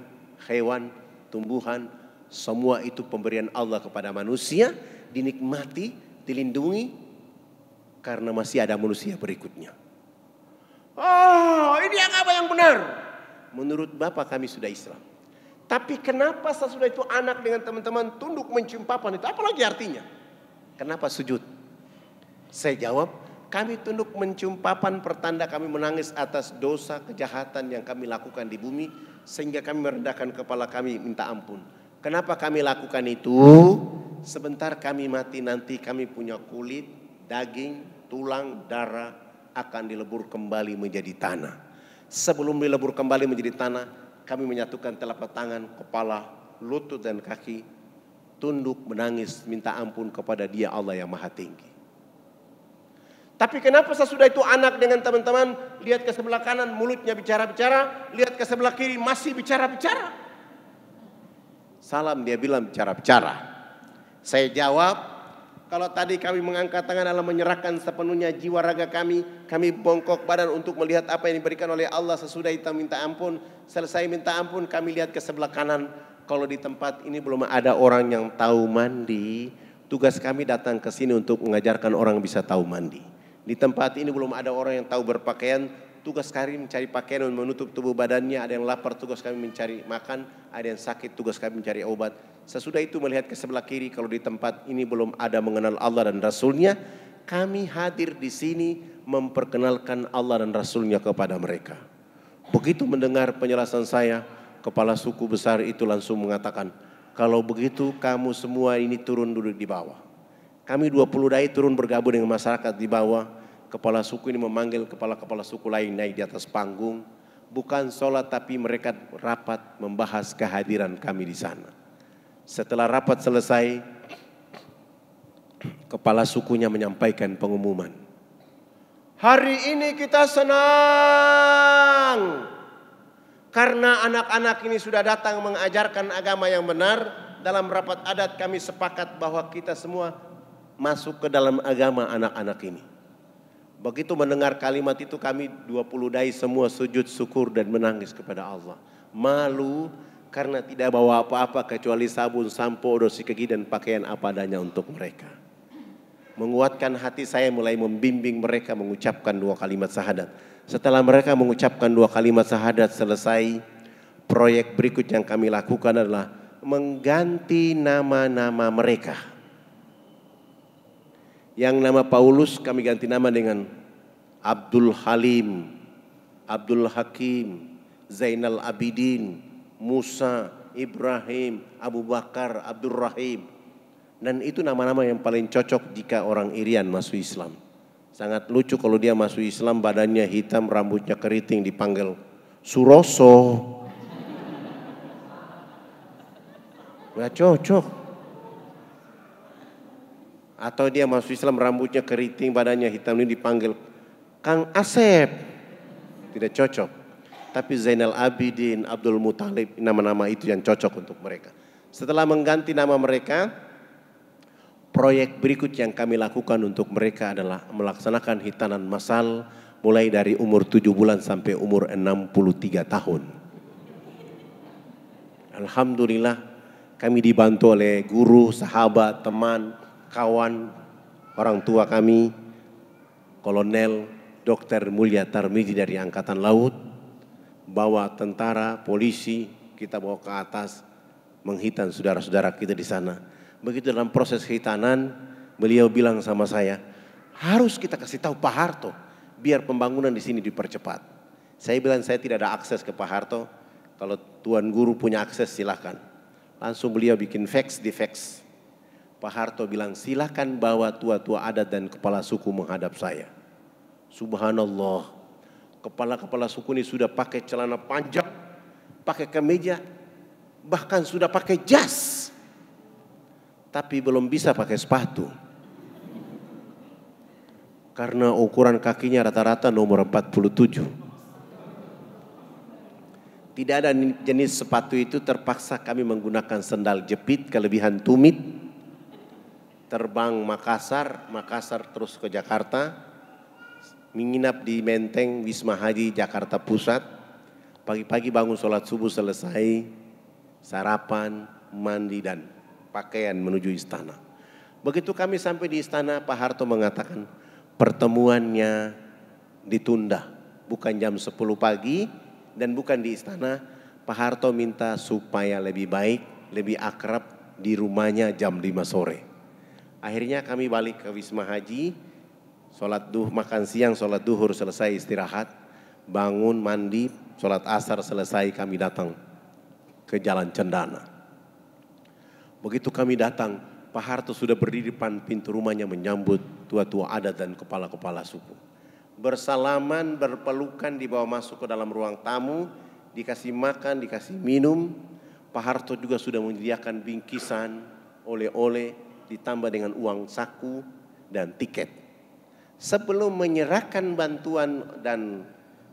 hewan, tumbuhan, semua itu pemberian Allah kepada manusia, dinikmati, dilindungi, karena masih ada manusia berikutnya. Oh, ini yang apa yang benar? Menurut Bapak kami sudah Islam. Tapi kenapa sesudah itu anak dengan teman-teman tunduk mencium papan itu? Apalagi artinya? Kenapa sujud? Saya jawab, kami tunduk mencium papan pertanda kami menangis atas dosa kejahatan yang kami lakukan di bumi sehingga kami merendahkan kepala kami minta ampun. Kenapa kami lakukan itu? Sebentar kami mati nanti kami punya kulit, daging, tulang, darah akan dilebur kembali menjadi tanah. Sebelum dilebur kembali menjadi tanah, kami menyatukan telapak tangan, kepala, lutut dan kaki, tunduk menangis minta ampun kepada Dia Allah yang Maha Tinggi. Tapi kenapa sesudah itu anak dengan teman-teman lihat ke sebelah kanan mulutnya bicara-bicara, lihat ke sebelah kiri masih bicara-bicara. Salam dia bilang bicara-bicara. Saya jawab, kalau tadi kami mengangkat tangan dalam menyerahkan sepenuhnya jiwa raga kami, kami bongkok badan untuk melihat apa yang diberikan oleh Allah sesudah kita minta ampun, selesai minta ampun kami lihat ke sebelah kanan. Kalau di tempat ini belum ada orang yang tahu mandi, tugas kami datang ke sini untuk mengajarkan orang bisa tahu mandi. Di tempat ini belum ada orang yang tahu berpakaian, tugas kami mencari pakaian dan menutup tubuh badannya, ada yang lapar tugas kami mencari makan, ada yang sakit tugas kami mencari obat. Sesudah itu melihat ke sebelah kiri kalau di tempat ini belum ada mengenal Allah dan Rasulnya, kami hadir di sini memperkenalkan Allah dan Rasulnya kepada mereka. Begitu mendengar penjelasan saya, kepala suku besar itu langsung mengatakan, kalau begitu kamu semua ini turun duduk di bawah. Kami 20 dai turun bergabung dengan masyarakat di bawah kepala suku ini memanggil kepala-kepala suku lain naik di atas panggung. Bukan sholat tapi mereka rapat membahas kehadiran kami di sana. Setelah rapat selesai, kepala sukunya menyampaikan pengumuman. Hari ini kita senang karena anak-anak ini sudah datang mengajarkan agama yang benar. Dalam rapat adat kami sepakat bahwa kita semua masuk ke dalam agama anak-anak ini. Begitu mendengar kalimat itu kami 20 dai semua sujud syukur dan menangis kepada Allah. Malu karena tidak bawa apa-apa kecuali sabun, sampo, dosi kegi dan pakaian apa adanya untuk mereka. Menguatkan hati saya mulai membimbing mereka mengucapkan dua kalimat syahadat. Setelah mereka mengucapkan dua kalimat syahadat selesai, proyek berikut yang kami lakukan adalah mengganti nama-nama mereka yang nama Paulus kami ganti nama dengan Abdul Halim, Abdul Hakim, Zainal Abidin, Musa, Ibrahim, Abu Bakar, Abdul Rahim. Dan itu nama-nama yang paling cocok jika orang Irian masuk Islam. Sangat lucu kalau dia masuk Islam badannya hitam, rambutnya keriting dipanggil Suroso. Gak cocok atau dia masuk Islam rambutnya keriting badannya hitam ini dipanggil Kang Asep tidak cocok tapi Zainal Abidin Abdul Muthalib nama-nama itu yang cocok untuk mereka setelah mengganti nama mereka proyek berikut yang kami lakukan untuk mereka adalah melaksanakan hitanan masal mulai dari umur 7 bulan sampai umur 63 tahun Alhamdulillah kami dibantu oleh guru, sahabat, teman, kawan orang tua kami, Kolonel Dr. Mulya Tarmiji dari Angkatan Laut, bawa tentara, polisi, kita bawa ke atas, menghitan saudara-saudara kita di sana. Begitu dalam proses hitanan, beliau bilang sama saya, harus kita kasih tahu Pak Harto, biar pembangunan di sini dipercepat. Saya bilang saya tidak ada akses ke Pak Harto, kalau Tuan Guru punya akses silahkan. Langsung beliau bikin fax di fax Pak Harto bilang silahkan bawa tua-tua adat dan kepala suku menghadap saya. Subhanallah, kepala-kepala suku ini sudah pakai celana panjang, pakai kemeja, bahkan sudah pakai jas. Tapi belum bisa pakai sepatu. Karena ukuran kakinya rata-rata nomor 47. Tidak ada jenis sepatu itu terpaksa kami menggunakan sendal jepit kelebihan tumit terbang Makassar, Makassar terus ke Jakarta, menginap di Menteng Wisma Haji Jakarta Pusat. Pagi-pagi bangun sholat subuh selesai, sarapan, mandi dan pakaian menuju istana. Begitu kami sampai di istana, Pak Harto mengatakan pertemuannya ditunda. Bukan jam 10 pagi dan bukan di istana. Pak Harto minta supaya lebih baik, lebih akrab di rumahnya jam 5 sore. Akhirnya kami balik ke Wisma Haji, sholat duh, makan siang, sholat duhur selesai istirahat, bangun mandi, sholat asar selesai kami datang ke Jalan Cendana. Begitu kami datang, Pak Harto sudah berdiri depan pintu rumahnya menyambut tua-tua adat dan kepala-kepala suku. Bersalaman, berpelukan dibawa masuk ke dalam ruang tamu, dikasih makan, dikasih minum. Pak Harto juga sudah menyediakan bingkisan, oleh-oleh, ditambah dengan uang saku dan tiket. Sebelum menyerahkan bantuan dan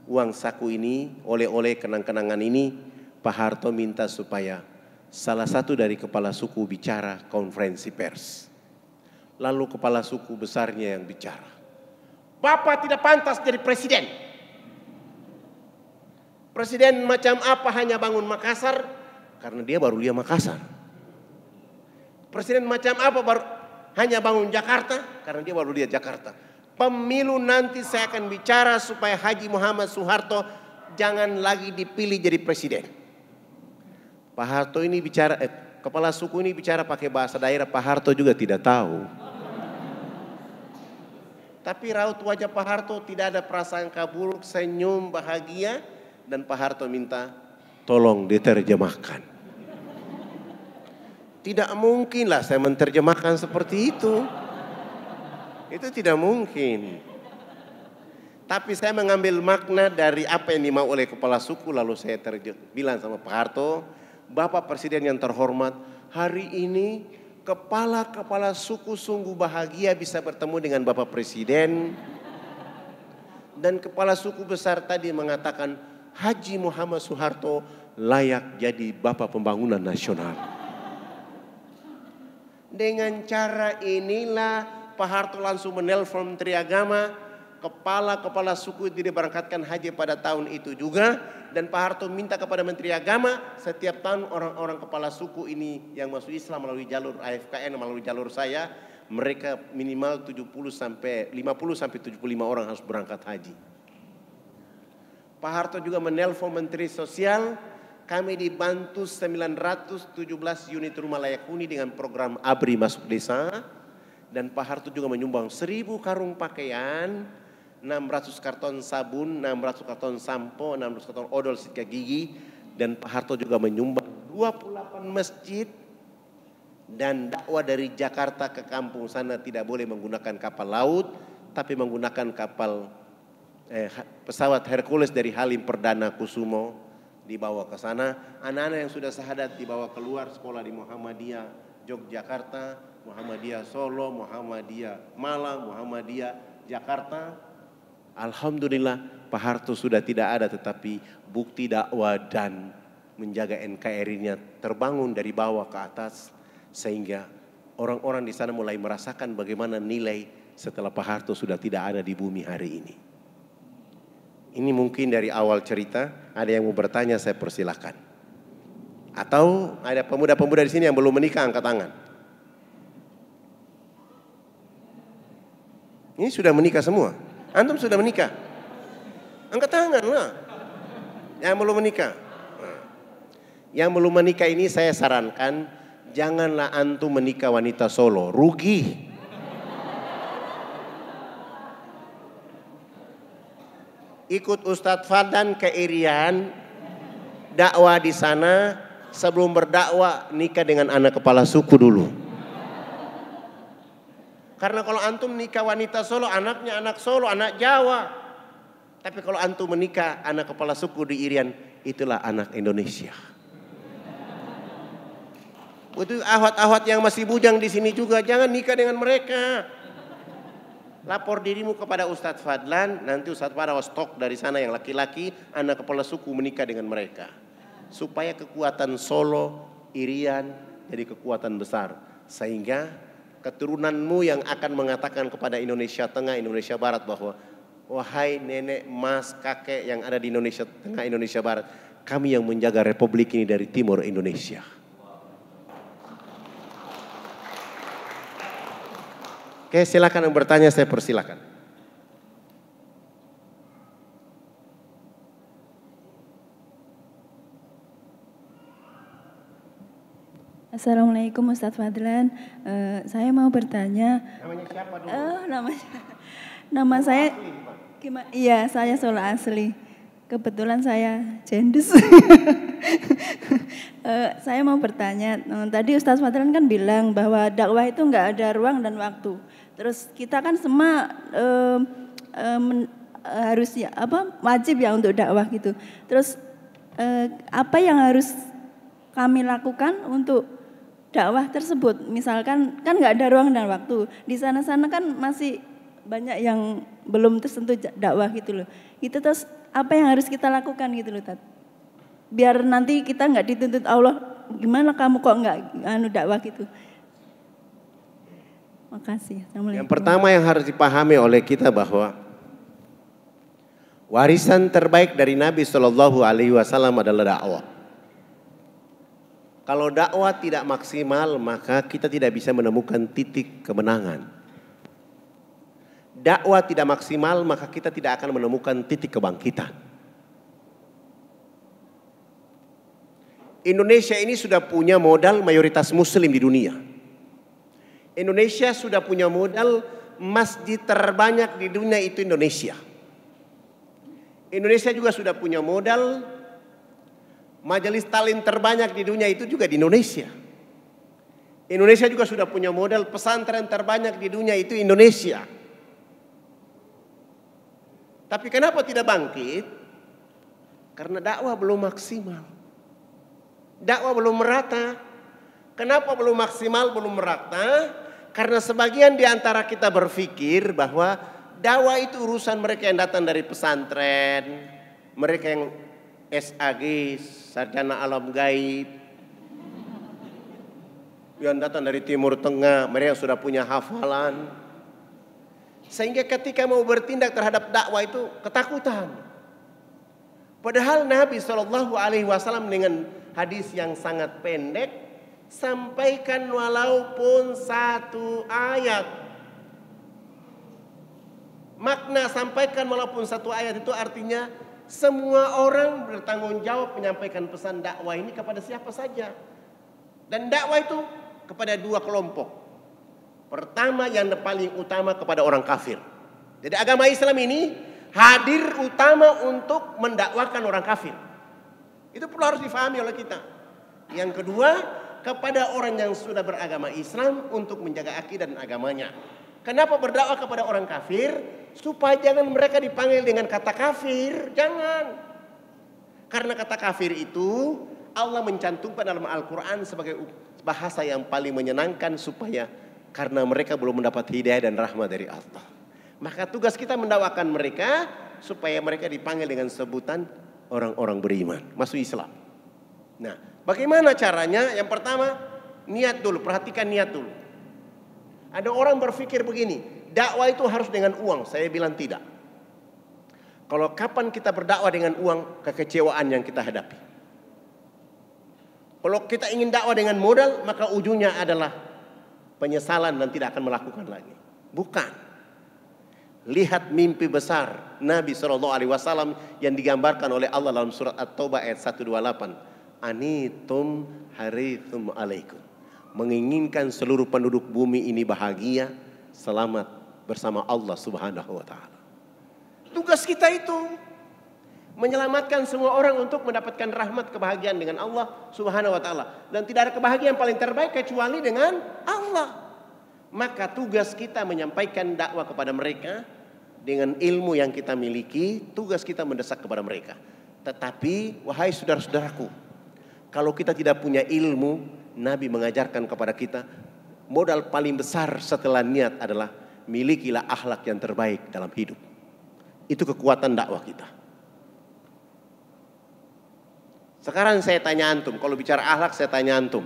uang saku ini, oleh-oleh kenang-kenangan ini, Pak Harto minta supaya salah satu dari kepala suku bicara konferensi pers. Lalu kepala suku besarnya yang bicara. Bapak tidak pantas jadi presiden. Presiden macam apa hanya bangun Makassar karena dia baru lihat Makassar. Presiden macam apa baru hanya bangun Jakarta karena dia baru lihat Jakarta. Pemilu nanti saya akan bicara supaya Haji Muhammad Soeharto jangan lagi dipilih jadi presiden. Pak Harto ini bicara, eh, kepala suku ini bicara pakai bahasa daerah, Pak Harto juga tidak tahu. Tapi raut wajah Pak Harto tidak ada prasangka buruk, senyum, bahagia. Dan Pak Harto minta tolong diterjemahkan. Tidak mungkinlah saya menerjemahkan seperti itu. Itu tidak mungkin. Tapi saya mengambil makna dari apa yang dimau oleh kepala suku lalu saya bilang sama Pak Harto, Bapak Presiden yang terhormat, hari ini kepala-kepala suku sungguh bahagia bisa bertemu dengan Bapak Presiden. Dan kepala suku besar tadi mengatakan Haji Muhammad Soeharto layak jadi Bapak Pembangunan Nasional. Dengan cara inilah Pak Harto langsung menelpon Menteri Agama, kepala-kepala suku itu diberangkatkan haji pada tahun itu juga dan Pak Harto minta kepada Menteri Agama setiap tahun orang-orang kepala suku ini yang masuk Islam melalui jalur AFKN melalui jalur saya mereka minimal 70 sampai 50 sampai 75 orang harus berangkat haji. Pak Harto juga menelpon Menteri Sosial kami dibantu 917 unit rumah layak huni dengan program ABRI Masuk Desa. Dan Pak Harto juga menyumbang 1000 karung pakaian, 600 karton sabun, 600 karton sampo, 600 karton odol sikat gigi. Dan Pak Harto juga menyumbang 28 masjid dan dakwah dari Jakarta ke kampung sana tidak boleh menggunakan kapal laut, tapi menggunakan kapal eh, pesawat Hercules dari Halim Perdana Kusumo dibawa ke sana. Anak-anak yang sudah sahadat dibawa keluar sekolah di Muhammadiyah Yogyakarta, Muhammadiyah Solo, Muhammadiyah Malang, Muhammadiyah Jakarta. Alhamdulillah Pak Harto sudah tidak ada tetapi bukti dakwah dan menjaga NKRI-nya terbangun dari bawah ke atas sehingga orang-orang di sana mulai merasakan bagaimana nilai setelah Pak Harto sudah tidak ada di bumi hari ini. Ini mungkin dari awal cerita ada yang mau bertanya saya persilahkan. Atau ada pemuda-pemuda di sini yang belum menikah angkat tangan. Ini sudah menikah semua. Antum sudah menikah. Angkat tangan lah. Yang belum menikah. Yang belum menikah ini saya sarankan janganlah antum menikah wanita solo. Rugi. ikut Ustadz Fadan ke Irian dakwah di sana sebelum berdakwah nikah dengan anak kepala suku dulu. Karena kalau antum nikah wanita Solo, anaknya anak Solo, anak Jawa. Tapi kalau antum menikah anak kepala suku di Irian, itulah anak Indonesia. Itu ahwat-ahwat yang masih bujang di sini juga, jangan nikah dengan mereka. Lapor dirimu kepada Ustadz Fadlan, nanti Ustadz Fadlan stok dari sana yang laki-laki, anak kepala suku menikah dengan mereka. Supaya kekuatan Solo, Irian jadi kekuatan besar. Sehingga keturunanmu yang akan mengatakan kepada Indonesia Tengah, Indonesia Barat bahwa Wahai nenek, mas, kakek yang ada di Indonesia Tengah, Indonesia Barat. Kami yang menjaga republik ini dari timur Indonesia. Oke, silakan yang bertanya saya persilakan. Assalamualaikum Ustadz Fadlan. Uh, saya mau bertanya. Namanya siapa dulu? Uh, nama [laughs] nama saya asli, gimana? Iya, saya Solo asli. Kebetulan saya jendis. [laughs] Uh, saya mau bertanya, eh, tadi Ustaz Fadlan kan bilang bahwa dakwah itu nggak ada ruang dan waktu. Terus kita kan semua uh, uh, harus ya, apa wajib ya untuk dakwah gitu. Terus uh, apa yang harus kami lakukan untuk dakwah tersebut? Misalkan kan nggak ada ruang dan waktu. Di sana-sana kan masih banyak yang belum tersentuh dakwah gitu loh. Itu terus apa yang harus kita lakukan gitu loh, Tat? biar nanti kita nggak dituntut Allah gimana kamu kok nggak anu dakwah gitu makasih yang pertama yang harus dipahami oleh kita bahwa warisan terbaik dari Nabi Shallallahu Alaihi Wasallam adalah dakwah kalau dakwah tidak maksimal maka kita tidak bisa menemukan titik kemenangan dakwah tidak maksimal maka kita tidak akan menemukan titik kebangkitan Indonesia ini sudah punya modal mayoritas muslim di dunia. Indonesia sudah punya modal masjid terbanyak di dunia itu Indonesia. Indonesia juga sudah punya modal majelis talim terbanyak di dunia itu juga di Indonesia. Indonesia juga sudah punya modal pesantren terbanyak di dunia itu Indonesia. Tapi kenapa tidak bangkit? Karena dakwah belum maksimal dakwah belum merata. Kenapa belum maksimal, belum merata? Karena sebagian di antara kita berpikir bahwa dakwah itu urusan mereka yang datang dari pesantren, mereka yang SAG, sarjana alam gaib, yang datang dari Timur Tengah, mereka yang sudah punya hafalan. Sehingga ketika mau bertindak terhadap dakwah itu ketakutan. Padahal Nabi Shallallahu Alaihi Wasallam dengan hadis yang sangat pendek, sampaikan walaupun satu ayat. Makna sampaikan walaupun satu ayat itu artinya semua orang bertanggung jawab menyampaikan pesan dakwah ini kepada siapa saja. Dan dakwah itu kepada dua kelompok. Pertama yang paling utama kepada orang kafir. Jadi agama Islam ini hadir utama untuk mendakwakan orang kafir. Itu perlu harus difahami oleh kita. Yang kedua, kepada orang yang sudah beragama Islam untuk menjaga akidah dan agamanya. Kenapa berdakwah kepada orang kafir? Supaya jangan mereka dipanggil dengan kata kafir, jangan. Karena kata kafir itu Allah mencantumkan dalam Al-Qur'an sebagai bahasa yang paling menyenangkan supaya karena mereka belum mendapat hidayah dan rahmat dari Allah. Maka tugas kita mendawakan mereka supaya mereka dipanggil dengan sebutan orang-orang beriman, masuk Islam. Nah, bagaimana caranya? Yang pertama, niat dulu, perhatikan niat dulu. Ada orang berpikir begini, dakwah itu harus dengan uang. Saya bilang tidak. Kalau kapan kita berdakwah dengan uang, kekecewaan yang kita hadapi. Kalau kita ingin dakwah dengan modal, maka ujungnya adalah penyesalan dan tidak akan melakukan lagi. Bukan. Lihat mimpi besar Nabi Shallallahu Alaihi Wasallam yang digambarkan oleh Allah dalam surat At-Taubah ayat 128. Anitum harithum alaikum. Menginginkan seluruh penduduk bumi ini bahagia, selamat bersama Allah Subhanahu wa taala. Tugas kita itu menyelamatkan semua orang untuk mendapatkan rahmat kebahagiaan dengan Allah Subhanahu wa taala dan tidak ada kebahagiaan paling terbaik kecuali dengan Allah. Maka tugas kita menyampaikan dakwah kepada mereka dengan ilmu yang kita miliki, tugas kita mendesak kepada mereka. Tetapi, wahai saudara-saudaraku, kalau kita tidak punya ilmu, Nabi mengajarkan kepada kita, modal paling besar setelah niat adalah milikilah akhlak yang terbaik dalam hidup. Itu kekuatan dakwah kita. Sekarang saya tanya antum, kalau bicara akhlak saya tanya antum.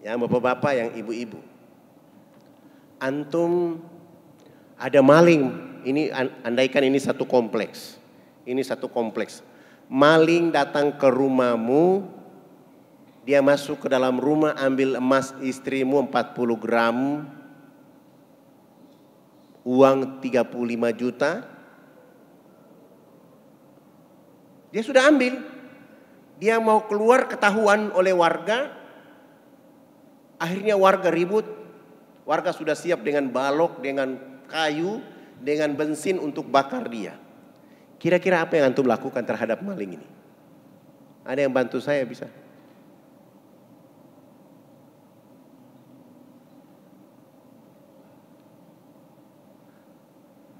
Yang bapak-bapak, yang ibu-ibu. Antum ada maling. Ini andaikan ini satu kompleks. Ini satu kompleks. Maling datang ke rumahmu, dia masuk ke dalam rumah ambil emas istrimu 40 gram, uang 35 juta. Dia sudah ambil. Dia mau keluar ketahuan oleh warga. Akhirnya warga ribut. Warga sudah siap dengan balok, dengan kayu dengan bensin untuk bakar dia. Kira-kira apa yang antum lakukan terhadap maling ini? Ada yang bantu saya bisa?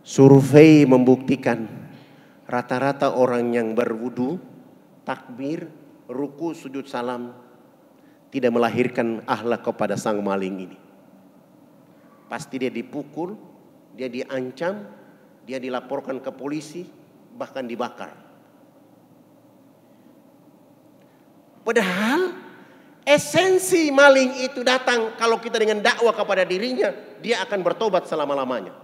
Survei membuktikan rata-rata orang yang berwudu, takbir, ruku, sujud salam tidak melahirkan ahlak kepada sang maling ini. Pasti dia dipukul, dia diancam, dia dilaporkan ke polisi, bahkan dibakar. Padahal esensi maling itu datang kalau kita dengan dakwah kepada dirinya, dia akan bertobat selama-lamanya.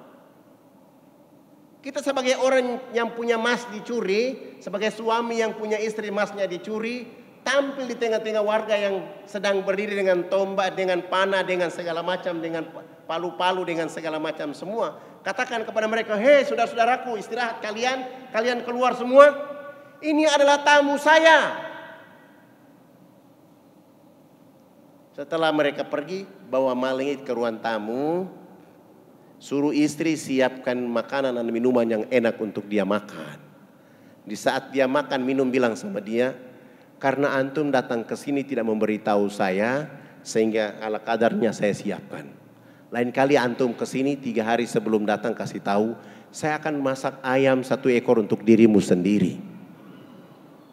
Kita sebagai orang yang punya emas dicuri, sebagai suami yang punya istri emasnya dicuri, tampil di tengah-tengah warga yang sedang berdiri dengan tombak, dengan panah, dengan segala macam, dengan palu-palu dengan segala macam semua. Katakan kepada mereka, hei saudara-saudaraku istirahat kalian, kalian keluar semua. Ini adalah tamu saya. Setelah mereka pergi, bawa maling ke ruang tamu. Suruh istri siapkan makanan dan minuman yang enak untuk dia makan. Di saat dia makan, minum bilang sama dia, karena antum datang ke sini tidak memberitahu saya, sehingga ala kadarnya saya siapkan. Lain kali antum ke sini tiga hari sebelum datang kasih tahu, saya akan masak ayam satu ekor untuk dirimu sendiri.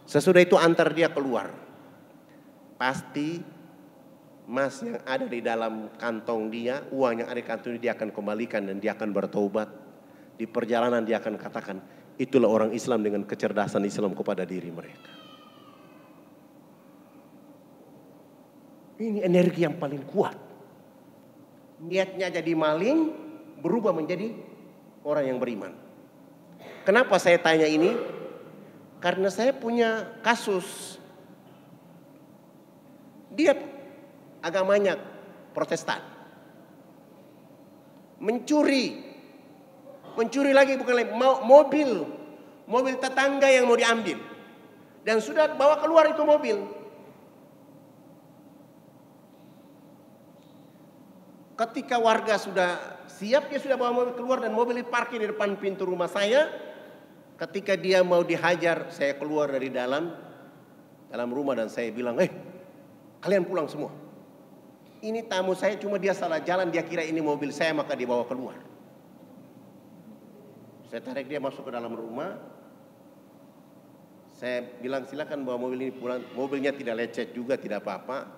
Sesudah itu antar dia keluar. Pasti emas yang ada di dalam kantong dia, uang yang ada di kantong dia, dia akan kembalikan dan dia akan bertobat. Di perjalanan dia akan katakan, itulah orang Islam dengan kecerdasan Islam kepada diri mereka. Ini energi yang paling kuat niatnya jadi maling berubah menjadi orang yang beriman. Kenapa saya tanya ini? Karena saya punya kasus dia agamanya Protestan. Mencuri. Mencuri lagi bukan lagi mobil mobil tetangga yang mau diambil. Dan sudah bawa keluar itu mobil. Ketika warga sudah siap, dia sudah bawa mobil keluar dan mobil parkir di depan pintu rumah saya. Ketika dia mau dihajar, saya keluar dari dalam dalam rumah dan saya bilang, eh kalian pulang semua. Ini tamu saya cuma dia salah jalan, dia kira ini mobil saya maka dibawa keluar. Saya tarik dia masuk ke dalam rumah. Saya bilang silakan bawa mobil ini pulang. Mobilnya tidak lecet juga, tidak apa-apa.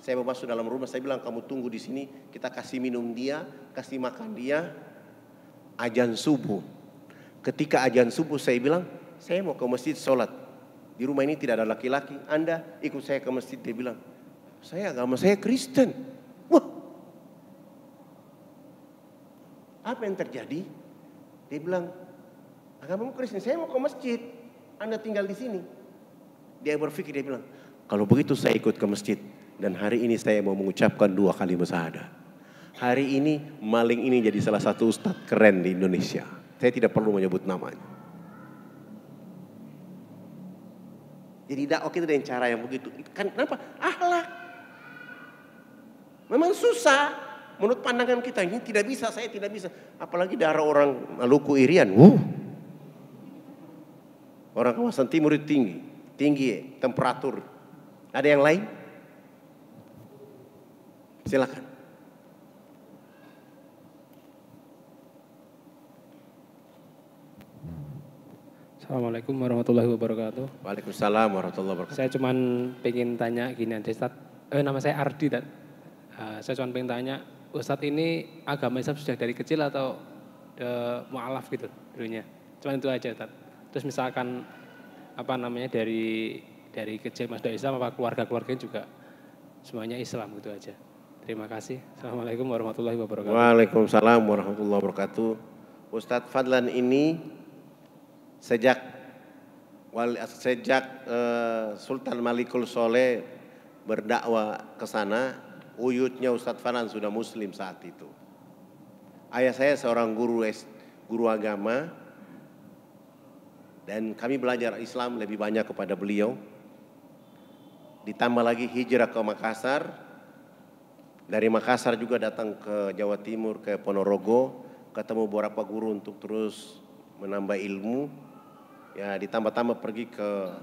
Saya mau masuk dalam rumah, saya bilang kamu tunggu di sini, kita kasih minum dia, kasih makan dia. Ajan subuh. Ketika ajan subuh saya bilang, saya mau ke masjid sholat. Di rumah ini tidak ada laki-laki, Anda ikut saya ke masjid. Dia bilang, saya agama saya Kristen. Wah, apa yang terjadi? Dia bilang, agama Kristen, saya mau ke masjid. Anda tinggal di sini. Dia berpikir, dia bilang, kalau begitu saya ikut ke masjid. Dan hari ini saya mau mengucapkan dua kali syahadat. Hari ini maling ini jadi salah satu ustadz keren di Indonesia. Saya tidak perlu menyebut namanya. Jadi dakwah kita dengan cara yang begitu. Kan kenapa? Ahlak. Memang susah. Menurut pandangan kita ini tidak bisa, saya tidak bisa. Apalagi darah orang Maluku Irian. Wuh. Orang kawasan timur itu tinggi. Tinggi temperatur. Ada yang lain? Silakan. Assalamualaikum warahmatullahi wabarakatuh. Waalaikumsalam warahmatullahi wabarakatuh. Saya cuma pengen tanya gini aja, Ustaz. Eh, nama saya Ardi, Ustaz. Uh, saya cuma pengen tanya, Ustadz ini agama Islam sudah dari kecil atau the eh, mu'alaf gitu dulunya? cuma itu aja Ustaz. Terus misalkan apa namanya dari dari kecil Mas Islam apa keluarga-keluarganya juga semuanya Islam gitu aja. Terima kasih. Assalamualaikum warahmatullahi wabarakatuh. Waalaikumsalam warahmatullahi wabarakatuh. Ustadz Fadlan ini sejak sejak eh, Sultan Malikul Soleh berdakwah ke sana, uyutnya Ustadz Fadlan sudah muslim saat itu. Ayah saya seorang guru guru agama dan kami belajar Islam lebih banyak kepada beliau. Ditambah lagi hijrah ke Makassar, dari Makassar juga datang ke Jawa Timur, ke Ponorogo, ketemu beberapa guru untuk terus menambah ilmu. Ya ditambah-tambah pergi ke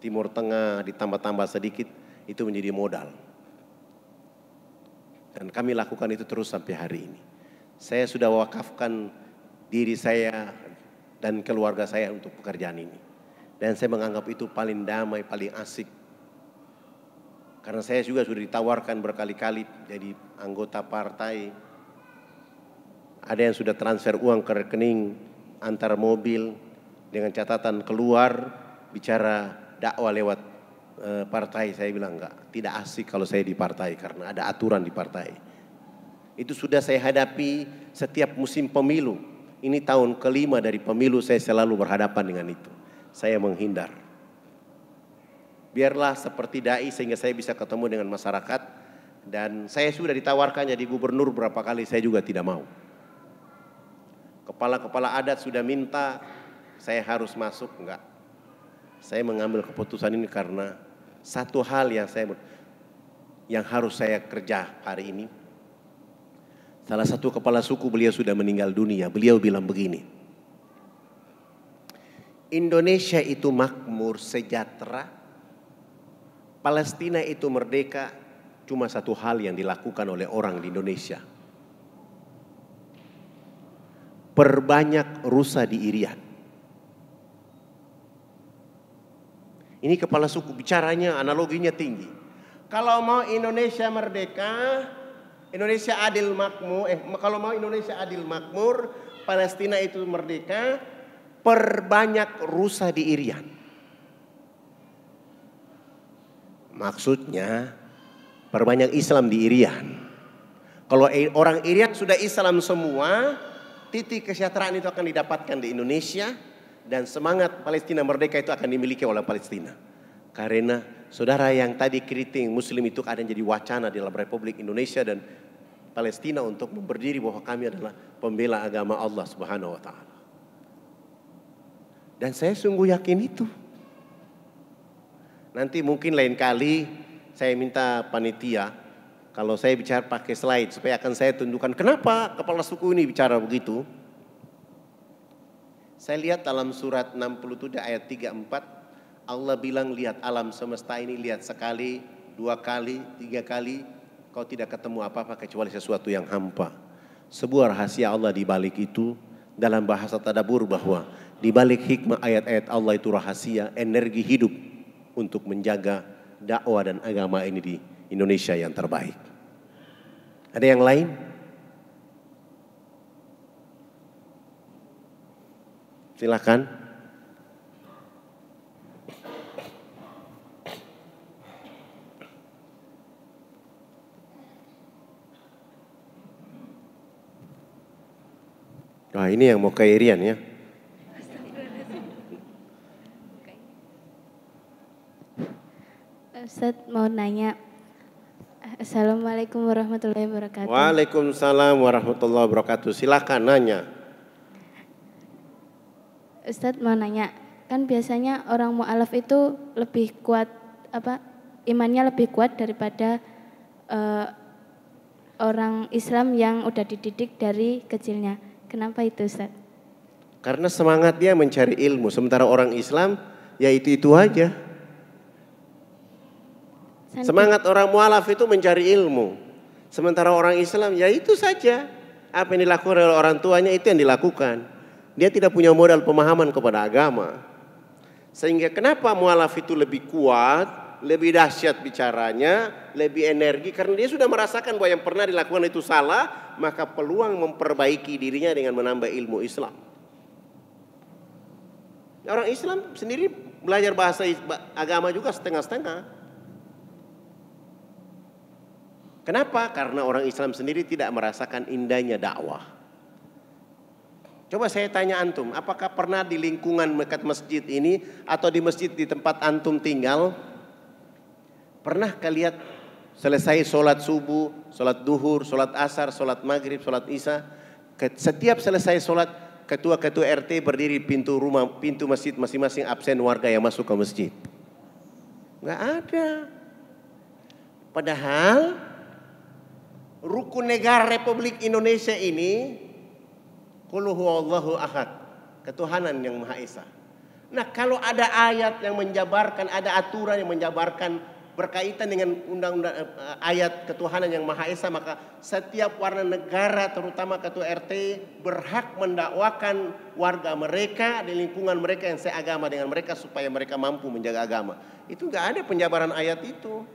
Timur Tengah, ditambah-tambah sedikit, itu menjadi modal. Dan kami lakukan itu terus sampai hari ini. Saya sudah wakafkan diri saya dan keluarga saya untuk pekerjaan ini. Dan saya menganggap itu paling damai, paling asik, karena saya juga sudah ditawarkan berkali-kali jadi anggota partai. Ada yang sudah transfer uang ke rekening antar mobil dengan catatan keluar bicara dakwah lewat eh, partai. Saya bilang enggak, tidak asik kalau saya di partai karena ada aturan di partai. Itu sudah saya hadapi setiap musim pemilu. Ini tahun kelima dari pemilu saya selalu berhadapan dengan itu. Saya menghindar biarlah seperti dai sehingga saya bisa ketemu dengan masyarakat dan saya sudah ditawarkan jadi gubernur berapa kali saya juga tidak mau. Kepala-kepala adat sudah minta saya harus masuk enggak. Saya mengambil keputusan ini karena satu hal yang saya yang harus saya kerja hari ini. Salah satu kepala suku beliau sudah meninggal dunia. Beliau bilang begini. Indonesia itu makmur, sejahtera, Palestina itu merdeka cuma satu hal yang dilakukan oleh orang di Indonesia. Perbanyak rusa di Irian. Ini kepala suku bicaranya analoginya tinggi. Kalau mau Indonesia merdeka, Indonesia adil makmur, eh kalau mau Indonesia adil makmur, Palestina itu merdeka, perbanyak rusa di Irian. Maksudnya perbanyak Islam di Irian. Kalau orang Irian sudah Islam semua, titik kesejahteraan itu akan didapatkan di Indonesia dan semangat Palestina merdeka itu akan dimiliki oleh Palestina. Karena saudara yang tadi kritik muslim itu ada jadi wacana di dalam Republik Indonesia dan Palestina untuk berdiri bahwa kami adalah pembela agama Allah Subhanahu wa taala. Dan saya sungguh yakin itu. Nanti mungkin lain kali saya minta panitia kalau saya bicara pakai slide supaya akan saya tunjukkan kenapa kepala suku ini bicara begitu. Saya lihat dalam surat 67 ayat 34 Allah bilang lihat alam semesta ini lihat sekali, dua kali, tiga kali kau tidak ketemu apa-apa kecuali sesuatu yang hampa. Sebuah rahasia Allah di balik itu dalam bahasa tadabur bahwa di balik hikmah ayat-ayat Allah itu rahasia energi hidup untuk menjaga dakwah dan agama ini di Indonesia yang terbaik. Ada yang lain? Silakan. Wah ini yang mau kairian ya. Ustaz mau nanya. Assalamualaikum warahmatullahi wabarakatuh. Waalaikumsalam warahmatullahi wabarakatuh. Silakan nanya. Ustaz mau nanya, kan biasanya orang mualaf itu lebih kuat apa? Imannya lebih kuat daripada uh, orang Islam yang udah dididik dari kecilnya. Kenapa itu Ustaz? Karena semangat dia mencari ilmu, sementara orang Islam ya itu-itu aja. Semangat orang mualaf itu mencari ilmu. Sementara orang Islam ya itu saja. Apa yang dilakukan oleh orang tuanya itu yang dilakukan. Dia tidak punya modal pemahaman kepada agama. Sehingga kenapa mualaf itu lebih kuat, lebih dahsyat bicaranya, lebih energi karena dia sudah merasakan bahwa yang pernah dilakukan itu salah, maka peluang memperbaiki dirinya dengan menambah ilmu Islam. Orang Islam sendiri belajar bahasa agama juga setengah-setengah. Kenapa? Karena orang Islam sendiri tidak merasakan indahnya dakwah. Coba saya tanya antum, apakah pernah di lingkungan dekat masjid ini atau di masjid di tempat antum tinggal pernah kalian selesai sholat subuh, sholat duhur, sholat asar, sholat maghrib, sholat isya, setiap selesai sholat ketua-ketua RT berdiri pintu rumah, pintu masjid masing-masing absen warga yang masuk ke masjid. Nggak ada. Padahal rukun negara Republik Indonesia ini Qul Allahu ahad, ketuhanan yang Maha Esa. Nah, kalau ada ayat yang menjabarkan, ada aturan yang menjabarkan berkaitan dengan undang-undang eh, ayat ketuhanan yang Maha Esa, maka setiap warga negara, terutama ketua RT, berhak mendakwakan warga mereka di lingkungan mereka yang seagama dengan mereka supaya mereka mampu menjaga agama. Itu nggak ada penjabaran ayat itu.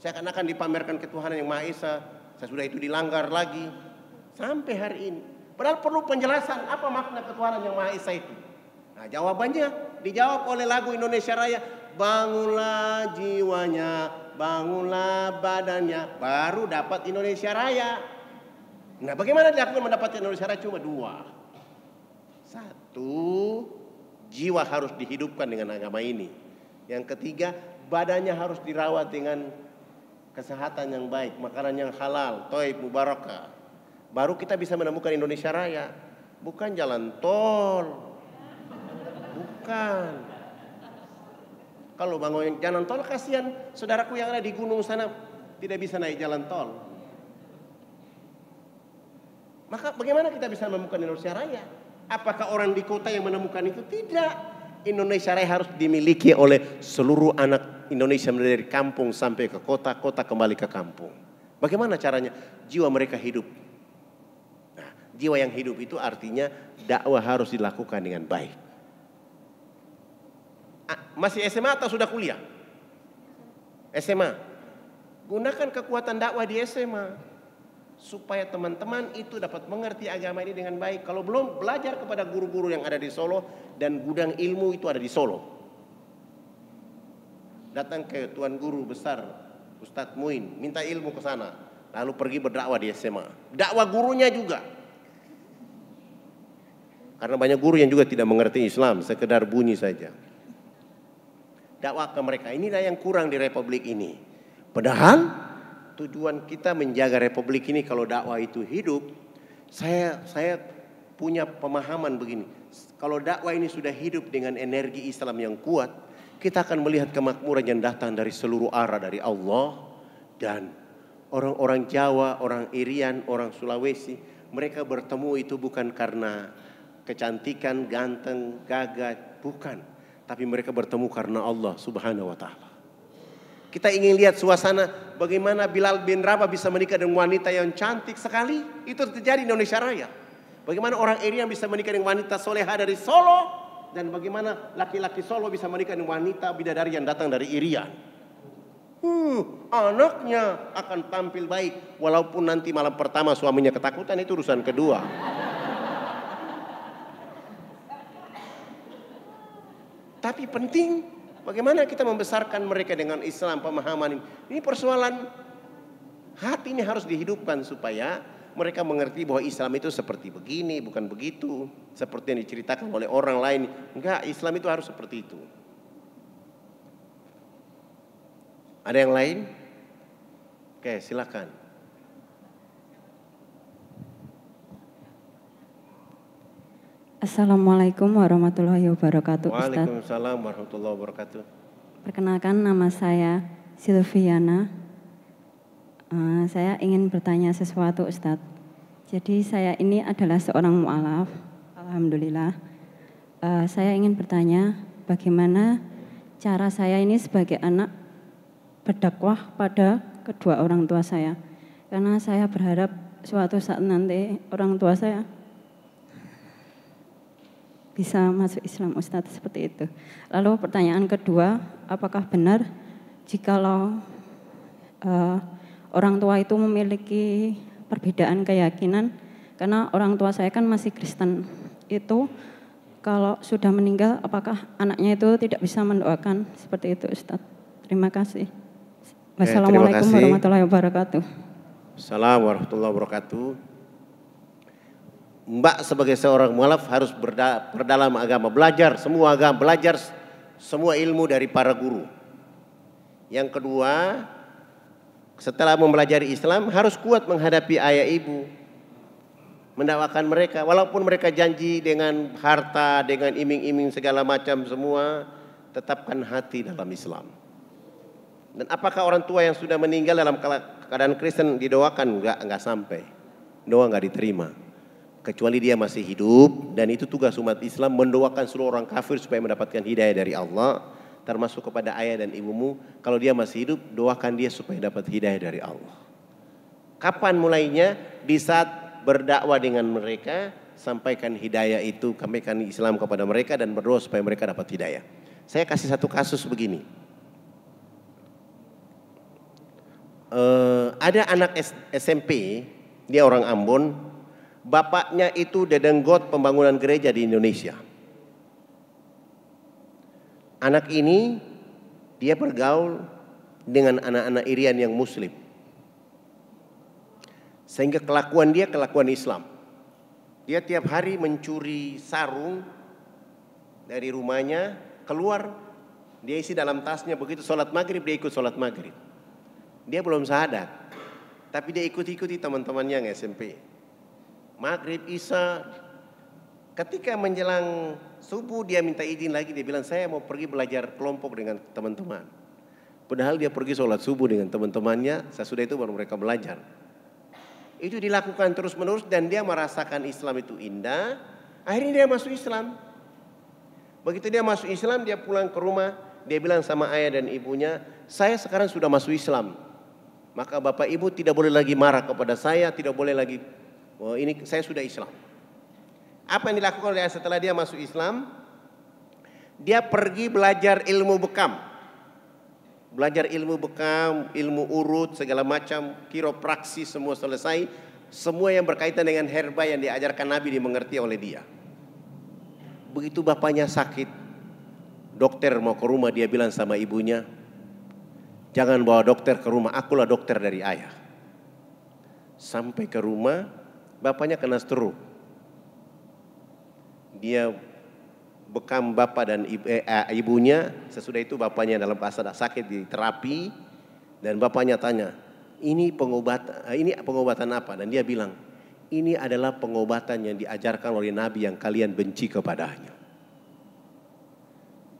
Seakan-akan dipamerkan ketuhanan yang Maha Esa, Sesudah itu dilanggar lagi sampai hari ini. Padahal perlu penjelasan apa makna ketuhanan yang Maha Esa itu. Nah, jawabannya dijawab oleh lagu Indonesia Raya, bangunlah jiwanya, bangunlah badannya, baru dapat Indonesia Raya. Nah, bagaimana dilakukan mendapatkan Indonesia Raya cuma dua. Satu, jiwa harus dihidupkan dengan agama ini. Yang ketiga, badannya harus dirawat dengan kesehatan yang baik, makanan yang halal, toib, mubarakah. Baru kita bisa menemukan Indonesia Raya. Bukan jalan tol. Bukan. Kalau bangun jalan tol kasihan saudaraku yang ada di gunung sana tidak bisa naik jalan tol. Maka bagaimana kita bisa menemukan Indonesia Raya? Apakah orang di kota yang menemukan itu? Tidak. Indonesia Raya harus dimiliki oleh seluruh anak Indonesia dari kampung sampai ke kota, kota kembali ke kampung. Bagaimana caranya? Jiwa mereka hidup. Nah, jiwa yang hidup itu artinya dakwah harus dilakukan dengan baik. Ah, masih SMA atau sudah kuliah? SMA. Gunakan kekuatan dakwah di SMA supaya teman-teman itu dapat mengerti agama ini dengan baik. Kalau belum, belajar kepada guru-guru yang ada di Solo dan gudang ilmu itu ada di Solo. Datang ke Tuan Guru besar Ustadz Muin, minta ilmu ke sana, lalu pergi berdakwah di SMA. Dakwah gurunya juga. Karena banyak guru yang juga tidak mengerti Islam, sekedar bunyi saja. Dakwah ke mereka, inilah yang kurang di Republik ini. Padahal tujuan kita menjaga republik ini kalau dakwah itu hidup, saya saya punya pemahaman begini. Kalau dakwah ini sudah hidup dengan energi Islam yang kuat, kita akan melihat kemakmuran yang datang dari seluruh arah dari Allah dan orang-orang Jawa, orang Irian, orang Sulawesi, mereka bertemu itu bukan karena kecantikan, ganteng, gagah, bukan, tapi mereka bertemu karena Allah Subhanahu wa taala. Kita ingin lihat suasana bagaimana Bilal bin Rabah bisa menikah dengan wanita yang cantik sekali. Itu terjadi di Indonesia Raya. Bagaimana orang Irian bisa menikah dengan wanita soleha dari Solo. Dan bagaimana laki-laki Solo bisa menikah dengan wanita bidadari yang datang dari Irian. Hmm, anaknya akan tampil baik. Walaupun nanti malam pertama suaminya ketakutan itu urusan kedua. Tapi penting Bagaimana kita membesarkan mereka dengan Islam pemahaman ini? Ini persoalan hati ini harus dihidupkan supaya mereka mengerti bahwa Islam itu seperti begini, bukan begitu. Seperti yang diceritakan oleh orang lain. Enggak, Islam itu harus seperti itu. Ada yang lain? Oke, silakan. Assalamualaikum warahmatullahi wabarakatuh. Waalaikumsalam Ustaz. warahmatullahi wabarakatuh. Perkenalkan nama saya Silviana. Uh, eh, saya ingin bertanya sesuatu Ustadz. Jadi saya ini adalah seorang mu'alaf, Alhamdulillah. Uh, saya ingin bertanya bagaimana cara saya ini sebagai anak berdakwah pada kedua orang tua saya. Karena saya berharap suatu saat nanti orang tua saya bisa masuk Islam Ustadz seperti itu. Lalu pertanyaan kedua, apakah benar jikalau uh, orang tua itu memiliki perbedaan keyakinan? Karena orang tua saya kan masih Kristen. Itu kalau sudah meninggal, apakah anaknya itu tidak bisa mendoakan seperti itu Ustadz? Terima kasih. Wassalamualaikum warahmatullahi wabarakatuh. Assalamualaikum warahmatullahi wabarakatuh. Mbak sebagai seorang mualaf harus berda, berdalam agama, belajar semua agama, belajar semua ilmu dari para guru. Yang kedua, setelah mempelajari Islam harus kuat menghadapi ayah ibu. Mendakwakan mereka, walaupun mereka janji dengan harta, dengan iming-iming segala macam semua, tetapkan hati dalam Islam. Dan apakah orang tua yang sudah meninggal dalam keadaan Kristen didoakan? Enggak, enggak sampai. Doa enggak diterima kecuali dia masih hidup dan itu tugas umat Islam mendoakan seluruh orang kafir supaya mendapatkan hidayah dari Allah termasuk kepada ayah dan ibumu kalau dia masih hidup doakan dia supaya dapat hidayah dari Allah kapan mulainya di saat berdakwah dengan mereka sampaikan hidayah itu sampaikan Islam kepada mereka dan berdoa supaya mereka dapat hidayah saya kasih satu kasus begini uh, ada anak S SMP dia orang Ambon Bapaknya itu dedenggot pembangunan gereja di Indonesia. Anak ini dia bergaul dengan anak-anak Irian yang muslim. Sehingga kelakuan dia kelakuan Islam. Dia tiap hari mencuri sarung dari rumahnya, keluar, dia isi dalam tasnya. Begitu sholat maghrib, dia ikut sholat maghrib. Dia belum sadar. Tapi dia ikut-ikuti teman-temannya yang SMP maghrib, Isa, Ketika menjelang subuh dia minta izin lagi, dia bilang saya mau pergi belajar kelompok dengan teman-teman. Padahal dia pergi sholat subuh dengan teman-temannya, sesudah itu baru mereka belajar. Itu dilakukan terus menerus dan dia merasakan Islam itu indah. Akhirnya dia masuk Islam. Begitu dia masuk Islam, dia pulang ke rumah. Dia bilang sama ayah dan ibunya, saya sekarang sudah masuk Islam. Maka bapak ibu tidak boleh lagi marah kepada saya, tidak boleh lagi oh ini saya sudah Islam. Apa yang dilakukan oleh setelah dia masuk Islam? Dia pergi belajar ilmu bekam. Belajar ilmu bekam, ilmu urut, segala macam, kiropraksi semua selesai. Semua yang berkaitan dengan herba yang diajarkan Nabi dimengerti oleh dia. Begitu bapaknya sakit, dokter mau ke rumah dia bilang sama ibunya, jangan bawa dokter ke rumah, akulah dokter dari ayah. Sampai ke rumah, bapaknya kena stroke. Dia bekam bapak dan ibu, eh, eh, ibunya, sesudah itu bapaknya dalam bahasa sakit di terapi dan bapaknya tanya, "Ini pengobatan eh, ini pengobatan apa?" Dan dia bilang, "Ini adalah pengobatan yang diajarkan oleh nabi yang kalian benci kepadanya."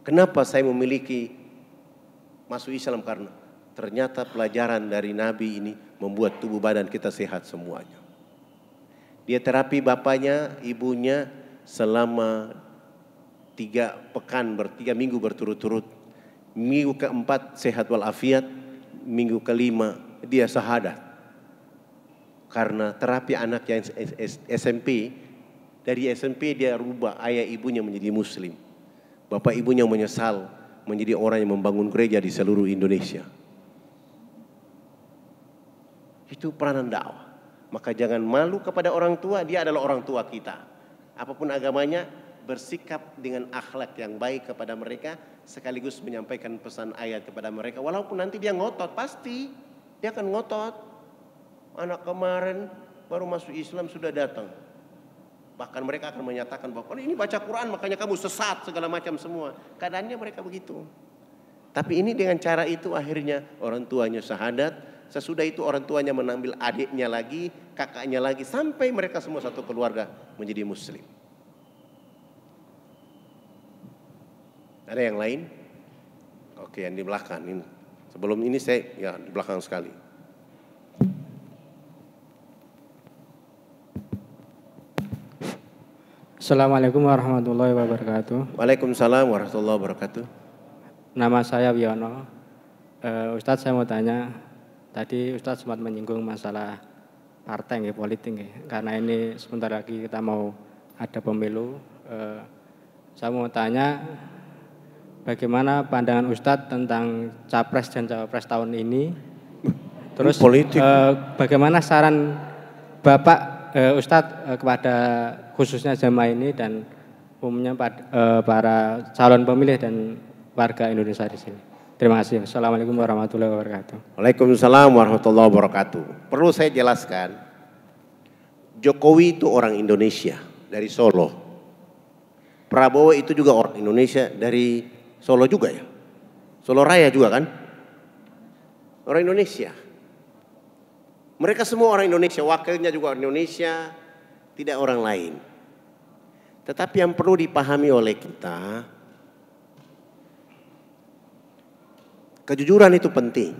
Kenapa saya memiliki masuk Islam karena ternyata pelajaran dari nabi ini membuat tubuh badan kita sehat semuanya. Dia terapi bapaknya, ibunya selama tiga pekan, tiga minggu berturut-turut. Minggu keempat sehat walafiat, minggu kelima dia sahadat. Karena terapi anak yang SMP, dari SMP dia rubah ayah ibunya menjadi muslim. Bapak ibunya menyesal menjadi orang yang membangun gereja di seluruh Indonesia. Itu peranan dakwah. Maka jangan malu kepada orang tua, dia adalah orang tua kita. Apapun agamanya, bersikap dengan akhlak yang baik kepada mereka sekaligus menyampaikan pesan ayat kepada mereka walaupun nanti dia ngotot pasti dia akan ngotot anak kemarin baru masuk Islam sudah datang bahkan mereka akan menyatakan bahwa oh, ini baca Quran makanya kamu sesat segala macam semua keadaannya mereka begitu tapi ini dengan cara itu akhirnya orang tuanya syahadat Sesudah itu orang tuanya menambil adiknya lagi, kakaknya lagi, sampai mereka semua satu keluarga menjadi muslim. Ada yang lain? Oke, yang di belakang ini. Sebelum ini saya ya di belakang sekali. Assalamualaikum warahmatullahi wabarakatuh. Waalaikumsalam warahmatullahi wabarakatuh. Nama saya Wiono. Uh, Ustadz saya mau tanya, Tadi Ustadz sempat menyinggung masalah partai nggih politik nggih. Karena ini sebentar lagi kita mau ada pemilu. Eh, saya mau tanya bagaimana pandangan Ustadz tentang capres dan cawapres tahun ini? Terus politik. Eh, bagaimana saran Bapak eh, Ustadz eh, kepada khususnya jemaah ini dan umumnya pad, eh, para calon pemilih dan warga Indonesia di sini? Terima kasih. Assalamualaikum warahmatullahi wabarakatuh. Waalaikumsalam warahmatullahi wabarakatuh. Perlu saya jelaskan, Jokowi itu orang Indonesia dari Solo. Prabowo itu juga orang Indonesia dari Solo juga ya. Solo Raya juga kan? Orang Indonesia. Mereka semua orang Indonesia, wakilnya juga orang Indonesia, tidak orang lain. Tetapi yang perlu dipahami oleh kita, Kejujuran itu penting.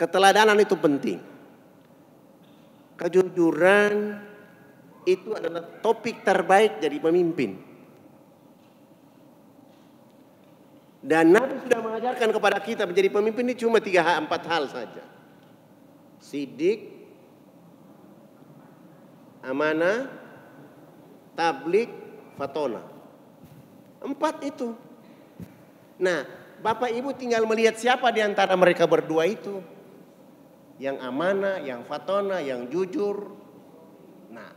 Keteladanan itu penting. Kejujuran itu adalah topik terbaik jadi pemimpin. Dan Nabi sudah mengajarkan kepada kita menjadi pemimpin ini cuma tiga hal, empat hal saja. Sidik, amanah, tablik, fatona. Empat itu. Nah, Bapak Ibu tinggal melihat siapa di antara mereka berdua itu. Yang amanah, yang fatona, yang jujur. Nah,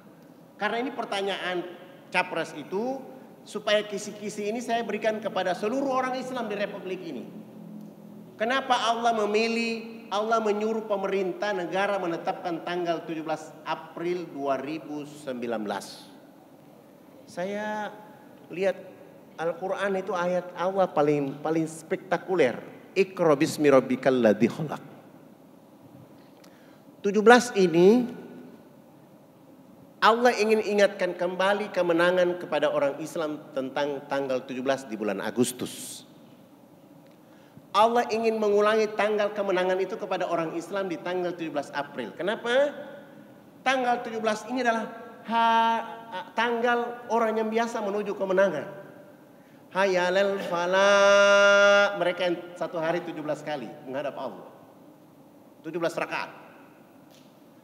karena ini pertanyaan capres itu supaya kisi-kisi ini saya berikan kepada seluruh orang Islam di republik ini. Kenapa Allah memilih, Allah menyuruh pemerintah negara menetapkan tanggal 17 April 2019. Saya lihat Al-Quran itu ayat awal paling paling spektakuler. Iqra bismi rabbikal ladhi khalaq. 17 ini Allah ingin ingatkan kembali kemenangan kepada orang Islam tentang tanggal 17 di bulan Agustus. Allah ingin mengulangi tanggal kemenangan itu kepada orang Islam di tanggal 17 April. Kenapa? Tanggal 17 ini adalah ha, tanggal orang yang biasa menuju kemenangan. Hayalal fala. Mereka yang satu hari 17 kali menghadap Allah. 17 rakaat.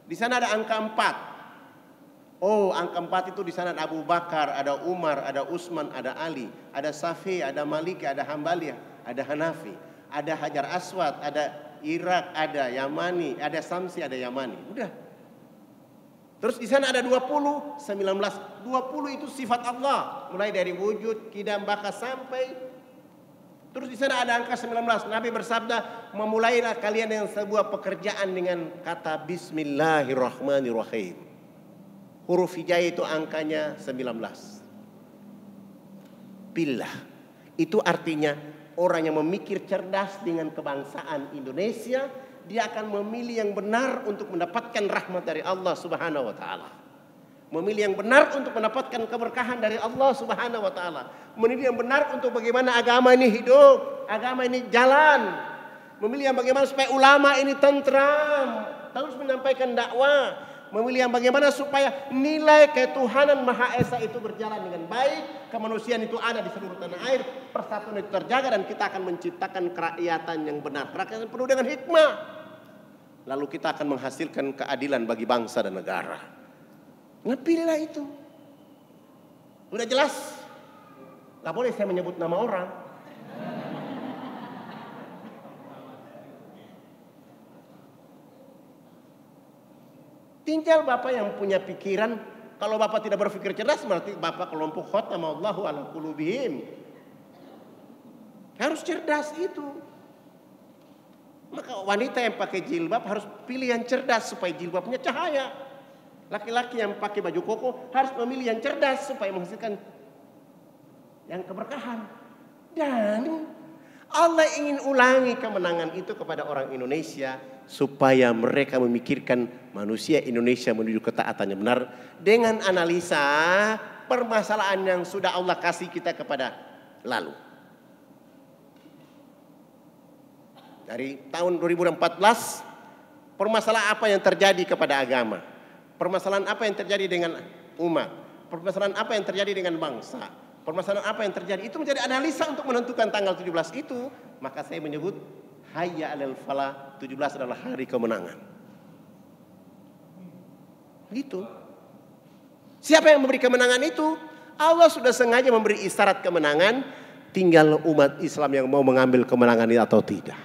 Di sana ada angka 4. Oh, angka 4 itu di sana ada Abu Bakar, ada Umar, ada Utsman, ada Ali, ada Safi, ada Malik, ada Hambali, ada Hanafi, ada Hajar Aswad, ada Irak, ada Yamani, ada Samsi, ada Yamani. Udah, Terus di sana ada 20, 19. 20 itu sifat Allah. Mulai dari wujud, kidam, bakas sampai Terus di sana ada angka 19. Nabi bersabda, "Memulailah kalian dengan sebuah pekerjaan dengan kata bismillahirrahmanirrahim." Huruf hijai itu angkanya 19. Pillah. Itu artinya orang yang memikir cerdas dengan kebangsaan Indonesia dia akan memilih yang benar untuk mendapatkan rahmat dari Allah Subhanahu wa taala. Memilih yang benar untuk mendapatkan keberkahan dari Allah Subhanahu wa taala. Memilih yang benar untuk bagaimana agama ini hidup, agama ini jalan. Memilih yang bagaimana supaya ulama ini tentram, terus menyampaikan dakwah. Memilih yang bagaimana supaya nilai ketuhanan Maha Esa itu berjalan dengan baik, kemanusiaan itu ada di seluruh tanah air, persatuan itu terjaga dan kita akan menciptakan kerakyatan yang benar, kerakyatan penuh dengan hikmah lalu kita akan menghasilkan keadilan bagi bangsa dan negara. Ngepillah itu. Udah jelas. Gak boleh saya menyebut nama orang. Tinggal Bapak yang punya pikiran, kalau Bapak tidak berpikir cerdas berarti Bapak kelompok khotam Allahu ala kulubihim. Harus cerdas itu. Maka wanita yang pakai jilbab harus pilih yang cerdas supaya jilbabnya cahaya. Laki-laki yang pakai baju koko harus memilih yang cerdas supaya menghasilkan yang keberkahan. Dan Allah ingin ulangi kemenangan itu kepada orang Indonesia supaya mereka memikirkan manusia Indonesia menuju ketaatannya benar dengan analisa permasalahan yang sudah Allah kasih kita kepada lalu. Dari tahun 2014, permasalahan apa yang terjadi kepada agama? Permasalahan apa yang terjadi dengan umat? Permasalahan apa yang terjadi dengan bangsa? Permasalahan apa yang terjadi? Itu menjadi analisa untuk menentukan tanggal 17 itu. Maka saya menyebut Hayya alal fala 17 adalah hari kemenangan. Gitu. Siapa yang memberi kemenangan itu? Allah sudah sengaja memberi isyarat kemenangan, tinggal umat Islam yang mau mengambil kemenangan itu atau tidak.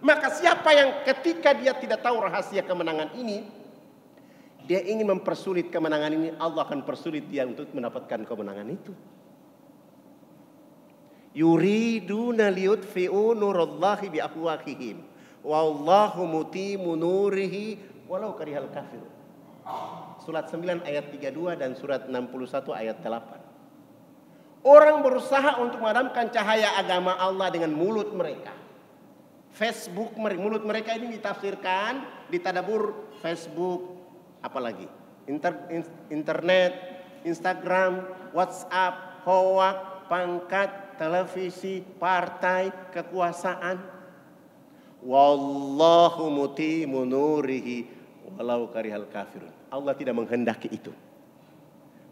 Maka siapa yang ketika dia tidak tahu rahasia kemenangan ini, dia ingin mempersulit kemenangan ini, Allah akan persulit dia untuk mendapatkan kemenangan itu. Yuriduna liutfi'u nurullahi biafwahihim. Wallahu mutimu nurihi walau karihal kafir. Surat 9 ayat 32 dan surat 61 ayat 8. Orang berusaha untuk memadamkan cahaya agama Allah dengan mulut mereka. Facebook mulut mereka ini ditafsirkan ditadabur Facebook apalagi inter, internet Instagram WhatsApp hoak pangkat televisi partai kekuasaan Wallahu muti munurihi walau karihal kafirun. Allah tidak menghendaki itu.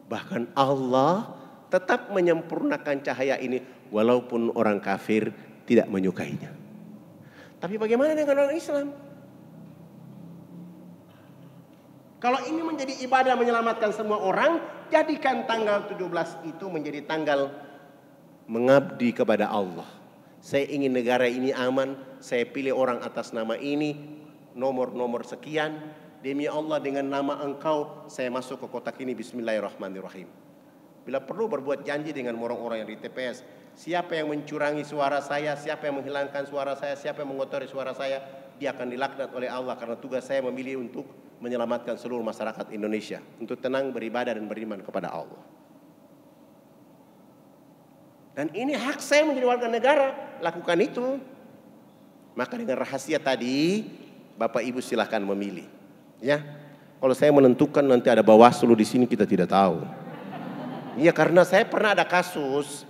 Bahkan Allah tetap menyempurnakan cahaya ini walaupun orang kafir tidak menyukainya. Tapi bagaimana dengan orang Islam? Kalau ini menjadi ibadah menyelamatkan semua orang, jadikan tanggal 17 itu menjadi tanggal mengabdi kepada Allah. Saya ingin negara ini aman, saya pilih orang atas nama ini, nomor-nomor sekian. Demi Allah dengan nama engkau, saya masuk ke kotak ini, Bismillahirrahmanirrahim. Bila perlu berbuat janji dengan orang-orang yang di TPS, Siapa yang mencurangi suara saya, siapa yang menghilangkan suara saya, siapa yang mengotori suara saya, dia akan dilaknat oleh Allah karena tugas saya memilih untuk menyelamatkan seluruh masyarakat Indonesia untuk tenang beribadah dan beriman kepada Allah. Dan ini hak saya menjadi warga negara, lakukan itu. Maka dengan rahasia tadi, Bapak Ibu silahkan memilih. Ya, kalau saya menentukan nanti ada bawaslu di sini kita tidak tahu. Iya karena saya pernah ada kasus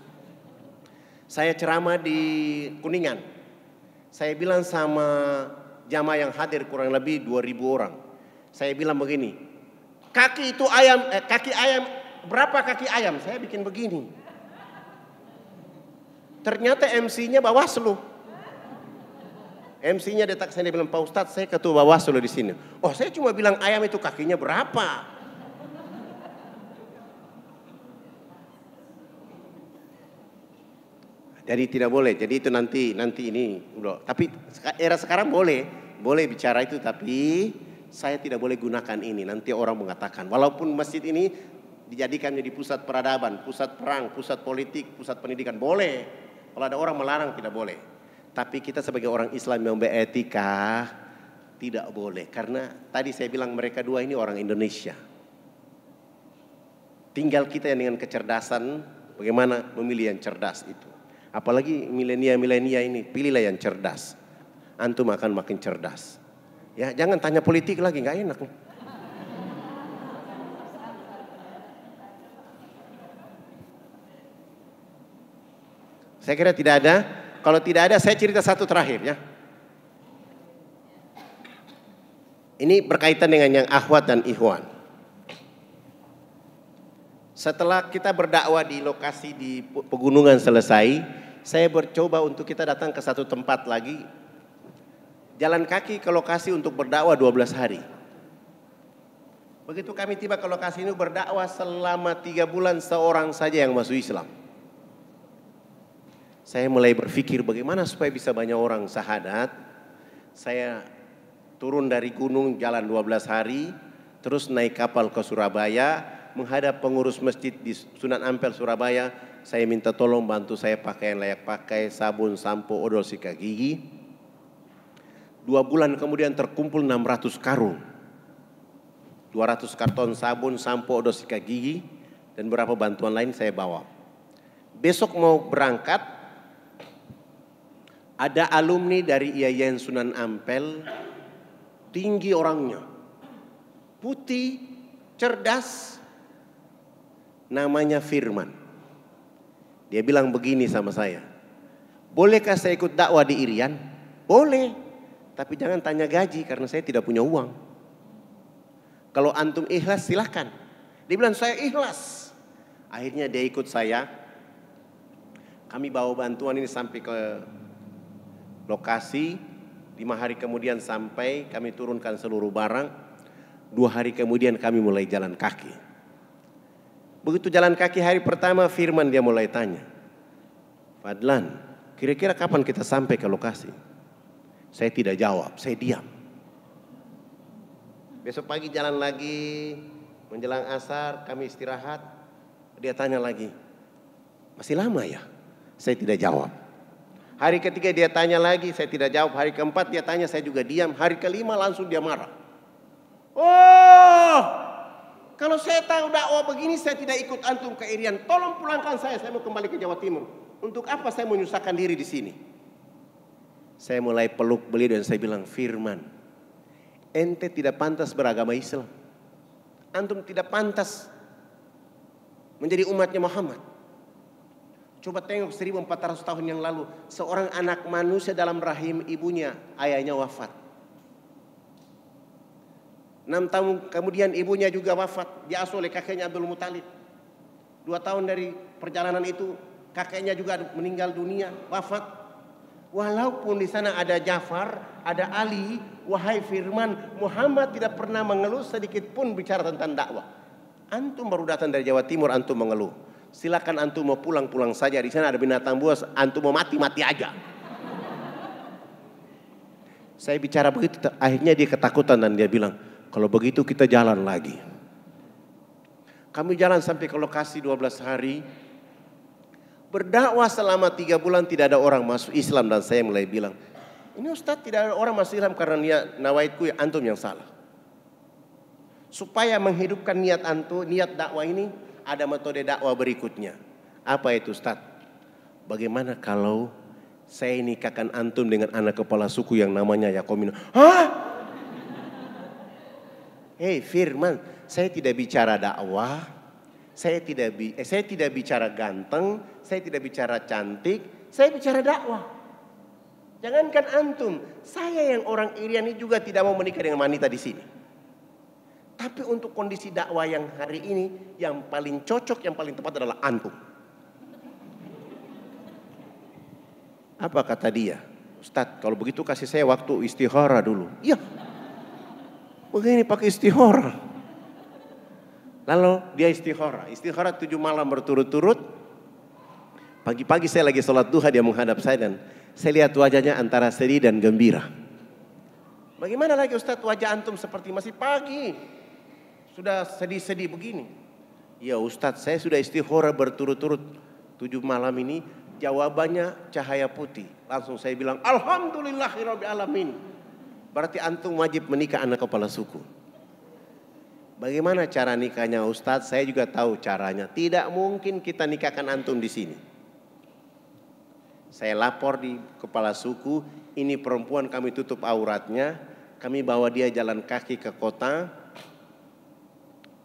saya ceramah di Kuningan. Saya bilang sama jamaah yang hadir kurang lebih 2000 orang. Saya bilang begini, kaki itu ayam, eh, kaki ayam, berapa kaki ayam? Saya bikin begini. Ternyata MC-nya Bawaslu. MC-nya detak saya bilang, Pak Ustadz saya ketua Bawaslu di sini. Oh saya cuma bilang ayam itu kakinya berapa? Jadi tidak boleh. Jadi itu nanti nanti ini bro. Tapi era sekarang boleh, boleh bicara itu tapi saya tidak boleh gunakan ini. Nanti orang mengatakan walaupun masjid ini dijadikan jadi pusat peradaban, pusat perang, pusat politik, pusat pendidikan boleh. Kalau ada orang melarang tidak boleh. Tapi kita sebagai orang Islam yang beretika tidak boleh karena tadi saya bilang mereka dua ini orang Indonesia. Tinggal kita yang dengan kecerdasan bagaimana memilih yang cerdas itu. Apalagi milenial-milenial ini, pilihlah yang cerdas. Antum akan makin cerdas. Ya, jangan tanya politik lagi, nggak enak Saya kira tidak ada. Kalau tidak ada, saya cerita satu terakhir ya. Ini berkaitan dengan yang ahwat dan ihwan. Setelah kita berdakwah di lokasi di pegunungan selesai, saya bercoba untuk kita datang ke satu tempat lagi. Jalan kaki ke lokasi untuk berdakwah 12 hari. Begitu kami tiba ke lokasi ini berdakwah selama tiga bulan seorang saja yang masuk Islam. Saya mulai berpikir bagaimana supaya bisa banyak orang sahadat. Saya turun dari gunung jalan 12 hari, terus naik kapal ke Surabaya, menghadap pengurus masjid di Sunan Ampel Surabaya saya minta tolong bantu saya pakai yang layak pakai, sabun, sampo, odol sikat gigi. Dua bulan kemudian terkumpul 600 karung. 200 karton sabun, sampo, odol sikat gigi, dan beberapa bantuan lain saya bawa. Besok mau berangkat, ada alumni dari IAIN Sunan Ampel, tinggi orangnya, putih, cerdas, namanya Firman. Dia bilang begini sama saya. Bolehkah saya ikut dakwah di Irian? Boleh. Tapi jangan tanya gaji karena saya tidak punya uang. Kalau antum ikhlas silahkan. Dia bilang saya ikhlas. Akhirnya dia ikut saya. Kami bawa bantuan ini sampai ke lokasi. Lima hari kemudian sampai kami turunkan seluruh barang. Dua hari kemudian kami mulai jalan kaki. Begitu jalan kaki hari pertama Firman dia mulai tanya. Fadlan, kira-kira kapan kita sampai ke lokasi? Saya tidak jawab, saya diam. Besok pagi jalan lagi, menjelang asar kami istirahat. Dia tanya lagi, masih lama ya? Saya tidak jawab. Hari ketiga dia tanya lagi, saya tidak jawab. Hari keempat dia tanya, saya juga diam. Hari kelima langsung dia marah. Oh, kalau saya tahu dakwah begini, saya tidak ikut antum ke Irian. Tolong pulangkan saya, saya mau kembali ke Jawa Timur. Untuk apa saya menyusahkan diri di sini? Saya mulai peluk beliau dan saya bilang, Firman, ente tidak pantas beragama Islam. Antum tidak pantas menjadi umatnya Muhammad. Coba tengok 1400 tahun yang lalu, seorang anak manusia dalam rahim ibunya, ayahnya wafat. Enam tahun kemudian ibunya juga wafat, diasuh oleh kakeknya Abdul Muthalib. Dua tahun dari perjalanan itu kakeknya juga meninggal dunia, wafat. Walaupun di sana ada Jafar, ada Ali, wahai firman, Muhammad tidak pernah mengeluh sedikit pun bicara tentang dakwah. Antum baru datang dari Jawa Timur, antum mengeluh. Silakan antum mau pulang-pulang saja. Di sana ada binatang buas, antum mau mati-mati aja. Saya bicara begitu, akhirnya dia ketakutan dan dia bilang, kalau begitu kita jalan lagi. Kami jalan sampai ke lokasi 12 hari. Berdakwah selama tiga bulan tidak ada orang masuk Islam dan saya mulai bilang, ini Ustadz tidak ada orang masuk Islam karena niat nawaitku antum yang salah. Supaya menghidupkan niat antum, niat dakwah ini ada metode dakwah berikutnya. Apa itu Ustadz? Bagaimana kalau saya nikahkan antum dengan anak kepala suku yang namanya Yakomino? Hah? Hei Firman, saya tidak bicara dakwah, saya tidak bi eh, saya tidak bicara ganteng, saya tidak bicara cantik, saya bicara dakwah. Jangankan antum, saya yang orang Iriani juga tidak mau menikah dengan wanita di sini. Tapi untuk kondisi dakwah yang hari ini yang paling cocok, yang paling tepat adalah antum. Apa kata dia? Ustadz, kalau begitu kasih saya waktu istihara dulu. Iya, Begini pakai istihara. Lalu dia istihara. Istihara tujuh malam berturut-turut. Pagi-pagi saya lagi sholat duha dia menghadap saya dan saya lihat wajahnya antara sedih dan gembira. Bagaimana lagi Ustadz wajah antum seperti masih pagi. Sudah sedih-sedih begini. Ya Ustadz saya sudah istihara berturut-turut tujuh malam ini jawabannya cahaya putih. Langsung saya bilang Alhamdulillahirrabbilalamin. alamin. Berarti antum wajib menikah anak kepala suku. Bagaimana cara nikahnya Ustadz? Saya juga tahu caranya. Tidak mungkin kita nikahkan antum di sini. Saya lapor di kepala suku, ini perempuan kami tutup auratnya, kami bawa dia jalan kaki ke kota,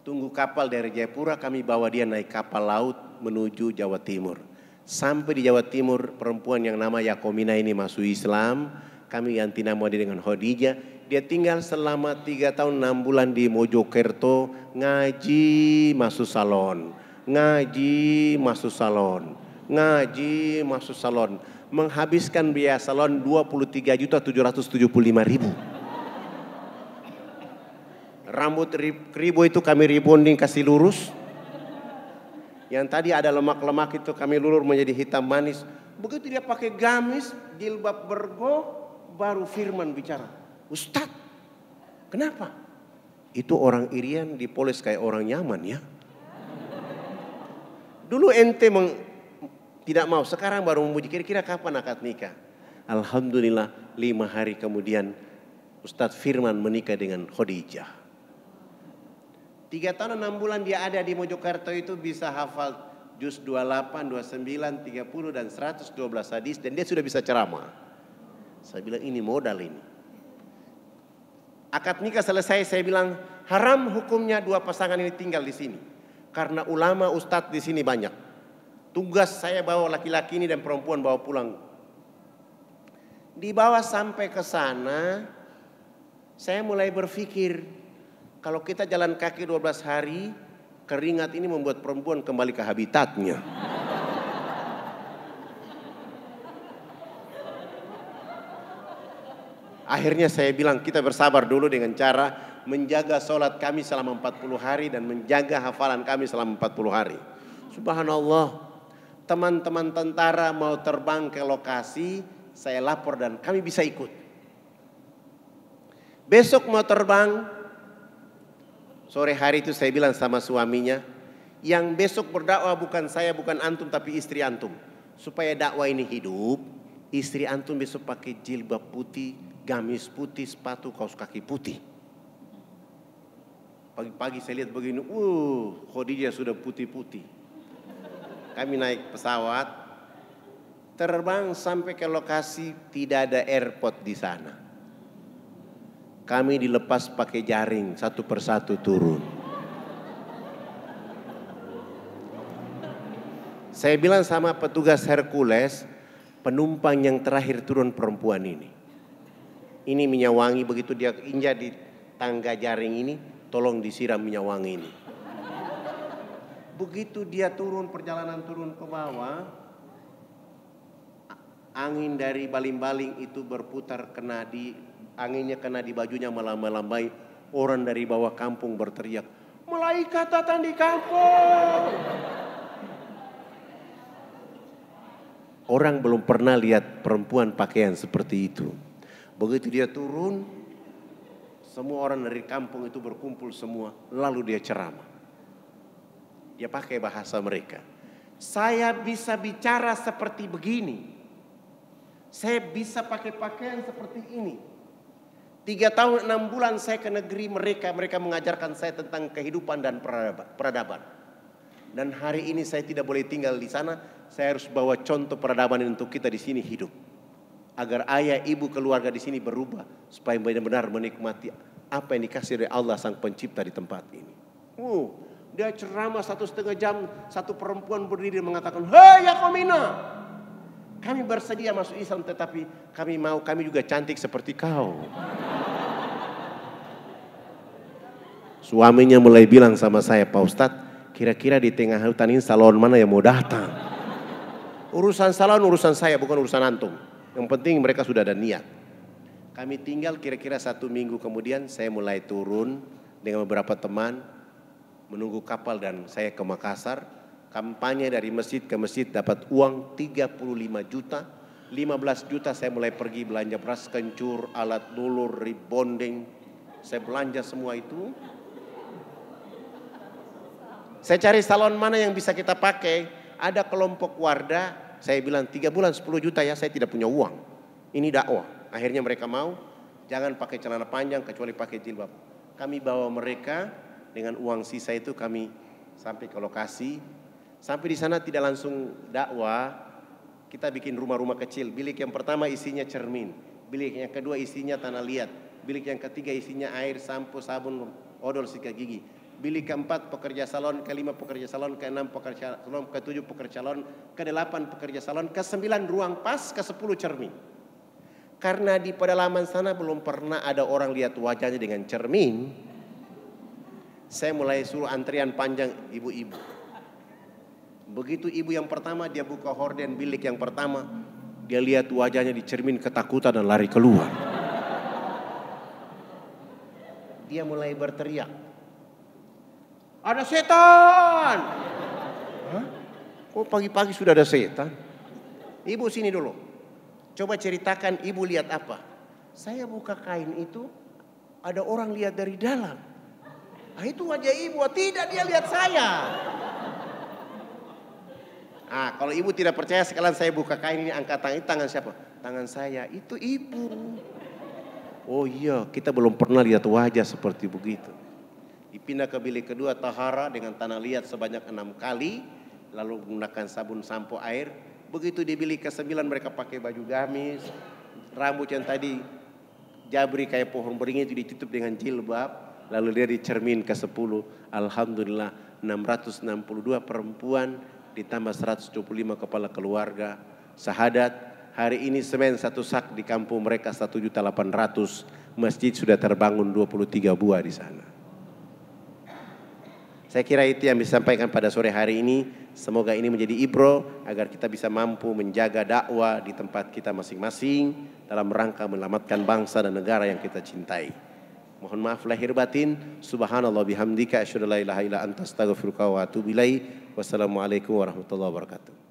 tunggu kapal dari Jayapura, kami bawa dia naik kapal laut menuju Jawa Timur. Sampai di Jawa Timur, perempuan yang nama Yakomina ini masuk Islam, kami Yanti Muadi dengan Khadijah. Dia tinggal selama tiga tahun enam bulan di Mojokerto ngaji masuk salon. Ngaji masuk salon. Ngaji masuk salon. Menghabiskan biaya salon dua puluh tiga juta tujuh tujuh ratus puluh lima ribu. Rambut ribu itu kami rebonding kasih lurus. Yang tadi ada lemak-lemak itu kami lulur menjadi hitam manis. Begitu dia pakai gamis, jilbab bergo, baru firman bicara. Ustad, kenapa? Itu orang Irian dipoles kayak orang nyaman ya. Dulu ente meng, tidak mau, sekarang baru memuji. Kira-kira kapan akad nikah? Alhamdulillah lima hari kemudian Ustadz Firman menikah dengan Khadijah. Tiga tahun enam bulan dia ada di Mojokerto itu bisa hafal juz 28, 29, 30 dan 112 hadis dan dia sudah bisa ceramah. Saya bilang ini modal ini. Akad nikah selesai saya bilang haram hukumnya dua pasangan ini tinggal di sini. Karena ulama ustadz di sini banyak. Tugas saya bawa laki-laki ini dan perempuan bawa pulang. Dibawa sampai ke sana, saya mulai berpikir kalau kita jalan kaki 12 hari, keringat ini membuat perempuan kembali ke habitatnya. Akhirnya saya bilang kita bersabar dulu dengan cara menjaga sholat kami selama 40 hari dan menjaga hafalan kami selama 40 hari. Subhanallah, teman-teman tentara mau terbang ke lokasi, saya lapor dan kami bisa ikut. Besok mau terbang, sore hari itu saya bilang sama suaminya, yang besok berdakwah bukan saya, bukan antum, tapi istri antum. Supaya dakwah ini hidup, istri antum besok pakai jilbab putih, gamis putih, sepatu, kaos kaki putih. Pagi-pagi saya lihat begini, uh, Khadijah sudah putih-putih. Kami naik pesawat, terbang sampai ke lokasi tidak ada airport di sana. Kami dilepas pakai jaring satu persatu turun. Saya bilang sama petugas Hercules, penumpang yang terakhir turun perempuan ini ini minyak wangi begitu dia injak di tangga jaring ini, tolong disiram minyak wangi ini. Begitu dia turun perjalanan turun ke bawah, angin dari baling-baling itu berputar kena di anginnya kena di bajunya malah melambai. Orang dari bawah kampung berteriak, malaikat datang di kampung. Orang belum pernah lihat perempuan pakaian seperti itu. Begitu dia turun, semua orang dari kampung itu berkumpul semua, lalu dia ceramah. Dia pakai bahasa mereka. Saya bisa bicara seperti begini. Saya bisa pakai pakaian seperti ini. Tiga tahun enam bulan saya ke negeri mereka, mereka mengajarkan saya tentang kehidupan dan peradaban. Dan hari ini saya tidak boleh tinggal di sana, saya harus bawa contoh peradaban untuk kita di sini hidup agar ayah, ibu, keluarga di sini berubah supaya benar-benar menikmati apa yang dikasih oleh Allah Sang Pencipta di tempat ini. Uh, dia ceramah satu setengah jam, satu perempuan berdiri mengatakan, Hei Yakomina, kami bersedia masuk Islam tetapi kami mau kami juga cantik seperti kau. Suaminya mulai bilang sama saya, Pak Ustadz, kira-kira di tengah hutan ini salon mana yang mau datang? Urusan salon urusan saya bukan urusan antum. Yang penting mereka sudah ada niat. Kami tinggal kira-kira satu minggu kemudian saya mulai turun dengan beberapa teman menunggu kapal dan saya ke Makassar. Kampanye dari masjid ke masjid dapat uang 35 juta. 15 juta saya mulai pergi belanja beras kencur, alat dulur, rebonding. Saya belanja semua itu. Saya cari salon mana yang bisa kita pakai. Ada kelompok wardah saya bilang tiga bulan 10 juta ya saya tidak punya uang. Ini dakwah. Akhirnya mereka mau jangan pakai celana panjang kecuali pakai jilbab. Kami bawa mereka dengan uang sisa itu kami sampai ke lokasi. Sampai di sana tidak langsung dakwah. Kita bikin rumah-rumah kecil. Bilik yang pertama isinya cermin. Bilik yang kedua isinya tanah liat. Bilik yang ketiga isinya air, sampo, sabun, odol sikat gigi bilik keempat pekerja salon, kelima pekerja salon, keenam pekerja salon, ketujuh pekerja salon, kedelapan pekerja salon, ke kesembilan ruang pas, ke kesepuluh cermin. Karena di pedalaman sana belum pernah ada orang lihat wajahnya dengan cermin. Saya mulai suruh antrian panjang ibu-ibu. Begitu ibu yang pertama dia buka horden bilik yang pertama, dia lihat wajahnya di cermin ketakutan dan lari keluar. Dia mulai berteriak, ada setan. Hah? Kok pagi-pagi sudah ada setan? Ibu sini dulu. Coba ceritakan ibu lihat apa. Saya buka kain itu, ada orang lihat dari dalam. Ah, itu wajah ibu, tidak dia lihat saya. Ah, kalau ibu tidak percaya sekalian saya buka kain ini angkat tangan ini tangan siapa? Tangan saya itu ibu. Oh iya, kita belum pernah lihat wajah seperti begitu. Pindah ke bilik kedua tahara dengan tanah liat sebanyak enam kali. Lalu menggunakan sabun sampo air. Begitu di bilik ke sembilan mereka pakai baju gamis. Rambut yang tadi jabri kayak pohon beringin itu ditutup dengan jilbab. Lalu dia dicermin ke sepuluh. Alhamdulillah 662 perempuan ditambah 125 kepala keluarga. Sahadat Hari ini semen satu sak di kampung mereka 1.800. Masjid sudah terbangun 23 buah di sana. Saya kira itu yang disampaikan pada sore hari ini. Semoga ini menjadi ibro agar kita bisa mampu menjaga dakwah di tempat kita masing-masing dalam rangka menyelamatkan bangsa dan negara yang kita cintai. Mohon maaf lahir batin. Subhanallah bihamdika Asyadu la ilaha ila anta wa atubu Wassalamualaikum warahmatullahi wabarakatuh.